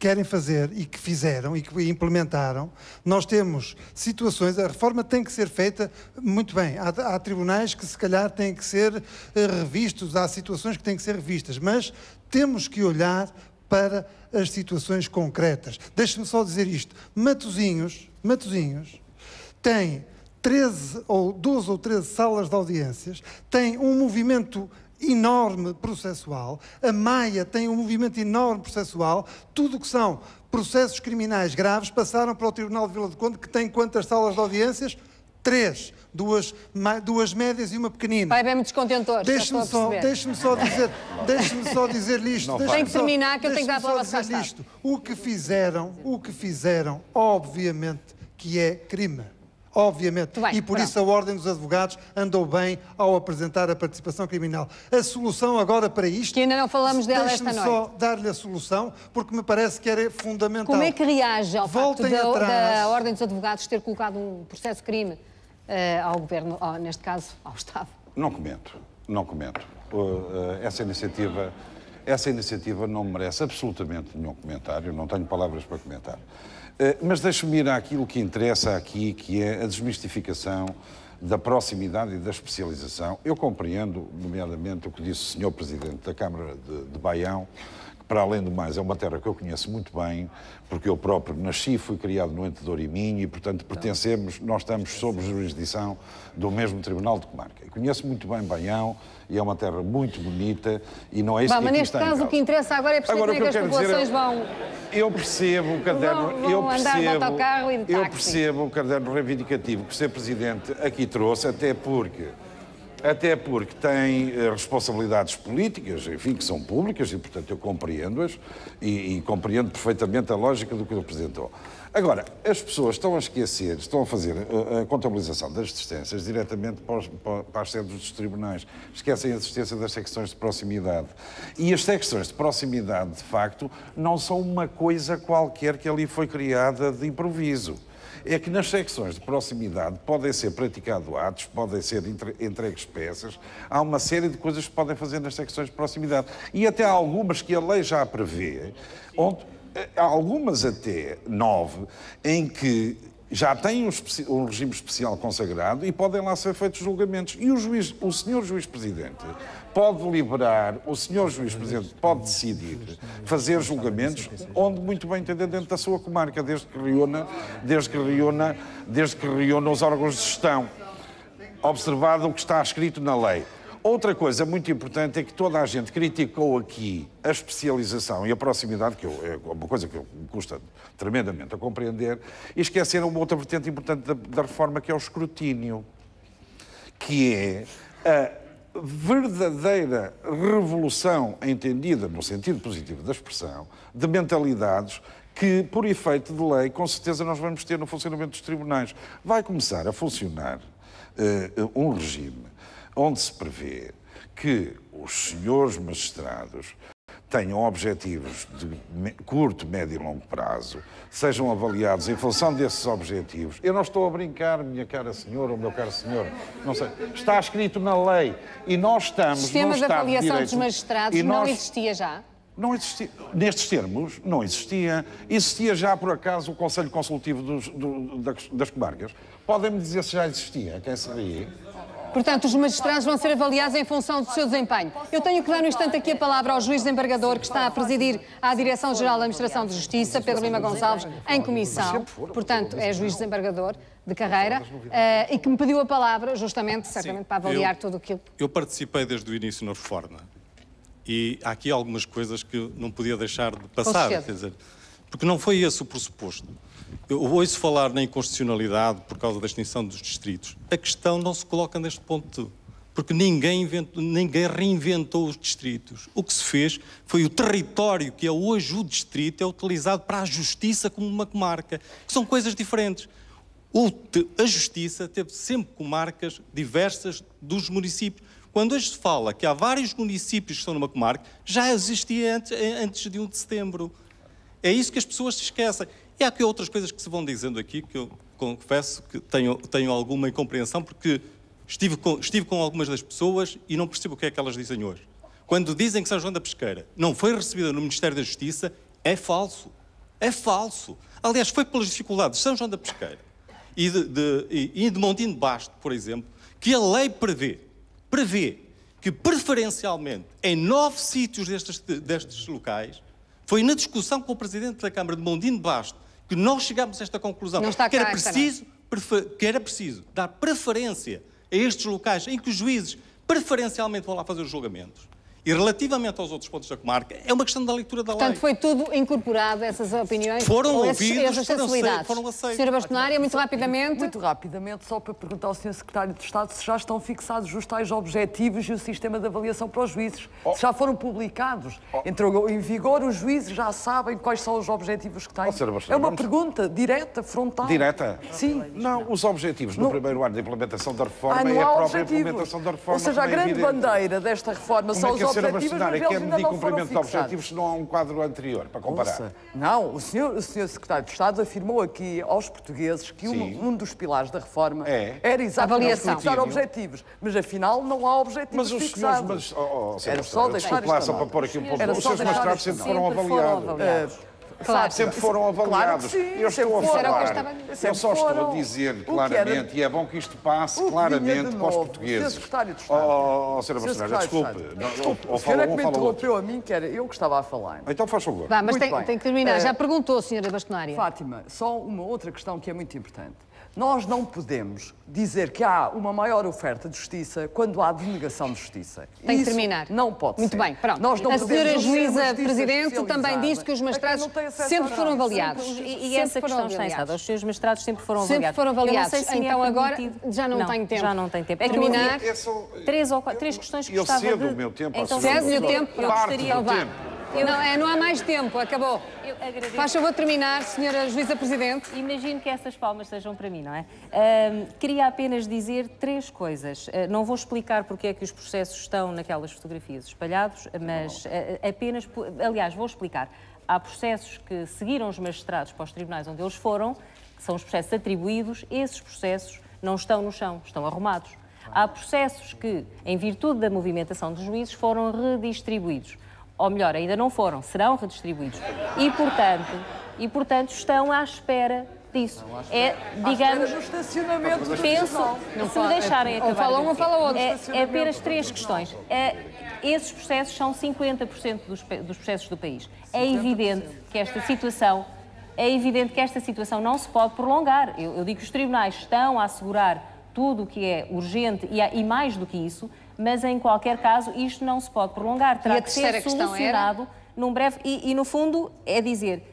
querem fazer e que fizeram e que implementaram. Nós temos situações, a reforma tem que ser feita muito bem. Há, há tribunais que, se calhar, têm que ser eh, revistos, há situações que têm que ser revistas, mas temos que olhar para as situações concretas. Deixe-me só dizer isto. Matozinhos, Matozinhos tem 13 ou 12 ou 13 salas de audiências, tem um movimento enorme processual, a Maia tem um movimento enorme processual, tudo o que são processos criminais graves passaram para o Tribunal de Vila do Conde, que tem quantas salas de audiências? Três. Duas, duas médias e uma pequenina. Vai bem-me descontentor. Deixe-me só, deixe só dizer, deixe-me só dizer isto. Tem que terminar, que eu tenho que dar a palavra a O que fizeram, o que fizeram, obviamente que é crime obviamente. Bem, e por pronto. isso a Ordem dos Advogados andou bem ao apresentar a participação criminal. A solução agora para isto. Que ainda não falamos dela esta noite. só dar-lhe a solução, porque me parece que era fundamental. Como é que reage ao Voltem facto da, da Ordem dos Advogados ter colocado um processo-crime uh, eh, ao Governo, neste caso ao Estado? Não comento, não comento. Uh, uh, essa iniciativa. Essa iniciativa não merece absolutamente nenhum comentário, não tenho palavras para comentar. Eh, mas deixe-me ir àquilo que interessa aqui, que é a desmistificação da proximidade e da especialização. Eu compreendo, nomeadamente, o que disse o Sr. Presidente da Câmara de, de Baião, para além do mais, é uma terra que eu conheço muito bem, porque eu próprio nasci, e fui criado no Entedor e Minho e, portanto, pertencemos, nós estamos sob jurisdição do mesmo Tribunal de Comarca. E conheço muito bem Baião e é uma terra muito bonita e não é isso bah, que Mas neste caso, o que interessa agora é perceber agora, como é que, as é populações dizer, vão... Eu percebo o caderno... eu percebo, Eu percebo o caderno reivindicativo que o Sr. Presidente aqui trouxe, até porque até porque tem eh, responsabilidades políticas, enfim, que são públicas e, portanto, eu compreendo-as e, e, compreendo perfeitamente a lógica do que representou. Agora, as pessoas estão a esquecer, estão a fazer eh, eh, a, contabilização das distâncias diretamente para, os, para as sedes dos tribunais. Esquecem a existência das secções de proximidade. E as secções de proximidade, de facto, não são uma coisa qualquer que ali foi criada de improviso é que nas secções de proximidade podem ser praticados atos, podem ser entre, entregues peças, há uma série de coisas que podem fazer nas secções de proximidade. E até há algumas que a lei já prevê, onde, há eh, algumas até nove, em que já têm um, um, regime especial consagrado e podem lá ser feitos julgamentos. E o, juiz, o senhor juiz-presidente pode liberar, o senhor juiz presidente pode decidir fazer julgamentos onde muito bem entender dentro da sua comarca, desde que reúna, desde que reúna, desde que reúna os órgãos de gestão, observado o que está escrito na lei. Outra coisa muito importante é que toda a gente criticou aqui a especialização e a proximidade, que eu, é uma coisa que eu, me custa tremendamente a compreender, e esqueceram uma outra vertente importante da, da reforma, que é o escrutínio, que é a verdadeira revolução, entendida no sentido positivo da expressão, de mentalidades que, por efeito de lei, com certeza nós vamos ter no funcionamento dos tribunais. Vai começar a funcionar uh, um regime onde se prevê que os senhores magistrados tenham objetivos de curto, médio e longo prazo, sejam avaliados em função desses objetivos. Eu não estou a brincar, minha cara senhora ou meu caro senhor, não sei. Está escrito na lei e nós estamos. Sistema de avaliação direito, dos magistrados nós, não existia já? Não existia. Nestes termos, não existia. Existia já, por acaso, o Conselho Consultivo dos, do, das, das Comarcas. Podem-me dizer se já existia, quem sabia? Portanto, os magistrados vão ser avaliados em função do seu desempenho. Eu tenho que dar no instante aqui a palavra ao juiz desembargador que está a presidir à Direção-Geral da Administração de Justiça, Pedro Lima Gonçalves, em comissão. Portanto, é juiz desembargador de carreira uh, e que me pediu a palavra justamente, certamente, Sim, para avaliar eu, tudo aquilo. Eu participei desde o início na reforma e há aqui algumas coisas que não podia deixar de passar, dizer, porque não foi esse o pressuposto. Eu ouço falar na inconstitucionalidade por causa da extinção dos distritos. A questão não se coloca neste ponto porque ninguém, inventou, ninguém reinventou os distritos. O que se fez foi o território que é hoje o distrito é utilizado para a justiça como uma comarca, que são coisas diferentes. a justiça teve sempre comarcas diversas dos municípios. Quando hoje se fala que há vários municípios que estão numa comarca, já existia antes, antes de 1 de setembro. É isso que as pessoas se esquecem. E há aqui outras coisas que se vão dizendo aqui que eu confesso que tenho, tenho alguma incompreensão, porque estive com, estive com algumas das pessoas e não percebo o que é que elas dizem hoje. Quando dizem que São João da Pesqueira não foi recebida no Ministério da Justiça, é falso. É falso. Aliás, foi pelas dificuldades de São João da Pesqueira e de, de, e de Montinho de Basto, por exemplo, que a lei prevê, prevê que preferencialmente em nove sítios destes, destes locais, foi na discussão com o Presidente da Câmara de Mondino de Basto que nós chegamos a esta conclusão. Não que, era cá, preciso, que era preciso dar preferência a estes locais em que os juízes preferencialmente vão lá fazer os julgamentos. E relativamente aos outros pontos da comarca, é uma questão da leitura da Portanto, lei. Portanto, foi tudo incorporado, essas opiniões? Foram ouvidos, essas foram, aceitas, foram aceitos. Senhora Bastonária, muito rapidamente. Muito rapidamente, só para perguntar ao Sr. Secretário de Estado se já estão fixados os tais objetivos e o sistema de avaliação para os juízes. Oh. Se já foram publicados, oh. entrou em vigor, os juízes já sabem quais são os objetivos que têm. Oh, é uma vamos... pergunta direta, frontal. Direta? Sim. Não, os objetivos no, no primeiro ano de implementação da reforma ah, e a própria objetivos. implementação da reforma. Ou seja, a é grande bandeira desta reforma Como são é os ser vacinar é que é medir cumprimento de objetivos se não há um quadro anterior, para comparar. Ouça, não, o senhor, o senhor Secretário de Estado afirmou aqui aos portugueses que um, um, dos pilares da reforma é. era exatamente fixar objetivos, mas afinal não há objetivos mas fixados. Senhores, mas, oh, oh, oh era só deixar isto. Lá, só para aqui um Os seus magistrados sempre foram avaliados. Claro. Sempre foram avaliados. Claro sim, eu estou a falar. Eu, eu só foram. estou a dizer claramente, e é bom que isto passe claramente para os portugueses. Secretário de oh, Estado. Oh, oh, Sra. desculpe. Desculpe, o senhor é que me interrompeu a mim, que era eu que estava a falar. Então faz favor. Vá, mas tem, tem, que terminar. Eh, Já perguntou, Sra. Bastonária. Fátima, só uma outra questão que é muito importante. Nós não podemos dizer que há uma maior oferta de justiça quando há denegação de justiça. Tem que terminar. Não pode Muito ser. bem, pronto. Nós não a senhora juíza presidente também diz que os magistrados sempre foram avaliados. Sempre, e, e essa questão está encerrada. Os seus magistrados sempre foram avaliados. Sempre foram avaliados. Se então é agora já não, não tenho tempo. Já não tenho tempo. É terminar. Eu, eu, eu, três ou três questões que eu gostava cedo de... o meu tempo. Então, cede o meu tempo. Eu gostaria... Parte eu... Não, é, não há mais tempo, acabou. Eu agradeço. Faz favor terminar, senhora Juíza Presidente. Imagino que essas palmas sejam para mim, não é? Uh, queria apenas dizer três coisas. Uh, não vou explicar porque é que os processos estão naquelas fotografias espalhados, mas uh, apenas. Aliás, vou explicar. Há processos que seguiram os magistrados para os tribunais onde eles foram, que são os processos atribuídos, esses processos não estão no chão, estão arrumados. Há processos que, em virtude da movimentação dos juízes, foram redistribuídos ou melhor, ainda não foram, serão redistribuídos. E, portanto, e, portanto estão à espera disso. Não, é, espera, é, digamos, estacionamento penso, não se me deixarem é, acabar. Ou fala um, ou fala outro. É, é apenas três questões. É, esses processos são 50% dos, dos processos do país. 50%. É evidente que esta situação é evidente que esta situação não se pode prolongar. Eu, eu digo que os tribunais estão a assegurar tudo o que é urgente e, e mais do que isso, mas em qualquer caso isto não se pode prolongar, terá que ser solucionado num breve. E, e, no fundo é dizer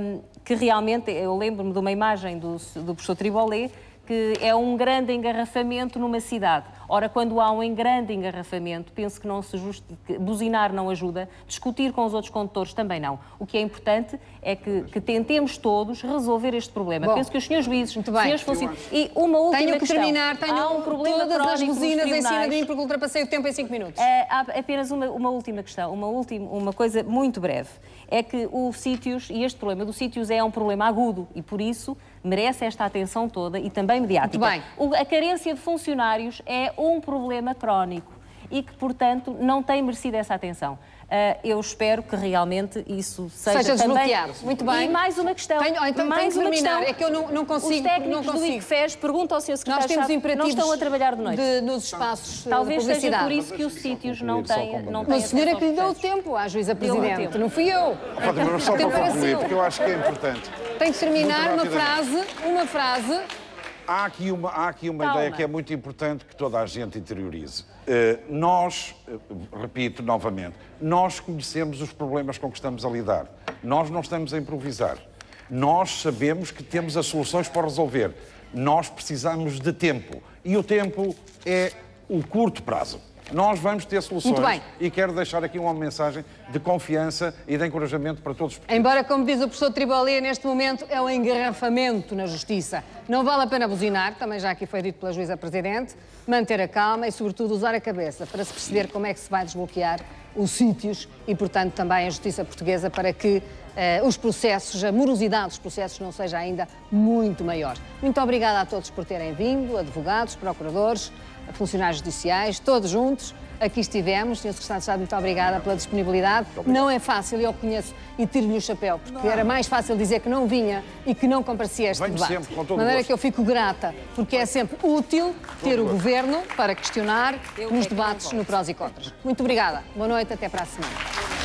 um, que realmente, eu lembro-me de uma imagem do, do professor Tribolé que é um grande engarrafamento numa cidade. Ora, quando há um grande engarrafamento, penso que não se just... buzinar não ajuda, discutir com os outros condutores também não. O que é importante é que, que tentemos todos resolver este problema. Bom, penso que os senhores juízes, muito bem. Fossem... E uma última Tenho que questão. terminar, tenho há um problema todas as buzinas em cima de mim porque ultrapassei o tempo em 5 minutos. Eh, há apenas uma, uma última questão, uma, última, uma coisa muito breve. É que o sítios, e este problema do sítios é um problema agudo e por isso merece esta atenção toda e também mediática. bem. a carência de funcionários é um problema crónico e que, portanto, não tem merecido essa atenção. Eh, eu espero que realmente isso seja, seja também... desbloqueado. Muito bem. E mais uma questão. Tenho, oh, então mais uma terminar. questão. É que eu não, não consigo. Os técnicos consigo. do ICFES perguntam ao Sr. Secretário Nós temos imperativos não estão a trabalhar de noite. De, nos espaços eh, Talvez seja por isso que os sítios não têm não O senhor é que lhe deu o tempo à juíza presidente. Não fui eu. Fátima, mas só para concluir, porque eu acho que é importante. Tem que terminar uma frase, uma frase Há aqui uma, há aqui uma ideia que é muito importante que toda a gente interiorize. Eh, nós, eh, repito novamente, nós conhecemos os problemas com que estamos a lidar. Nós não estamos a improvisar. Nós sabemos que temos as soluções para resolver. Nós precisamos de tempo. E o tempo é o curto prazo. Nós vamos ter soluções. Muito bem. E quero deixar aqui uma mensagem de confiança e de encorajamento para todos. Embora, como diz o professor Tribolia, neste momento é um engarrafamento na Justiça. Não vale a pena buzinar, também já aqui foi dito pela Juíza Presidente, manter a calma e, sobretudo, usar a cabeça para se perceber como é que se vai desbloquear os sítios e, portanto, também a Justiça Portuguesa para que eh, os processos, a morosidade dos processos não seja ainda muito maior. Muito obrigada a todos por terem vindo, advogados, procuradores, funcionários judiciais, todos juntos. Aqui estivemos, Sr. Secretário de Estado, muito obrigada pela disponibilidade. Não é fácil, eu conheço e tiro-lhe o chapéu, porque não. era mais fácil dizer que não vinha e que não comparecia a este Venho debate. Sempre, com todo de maneira gosto. que eu fico grata, porque é sempre útil ter o Governo para questionar é nos debates no prós e contras. Muito obrigada, boa noite, até para a semana.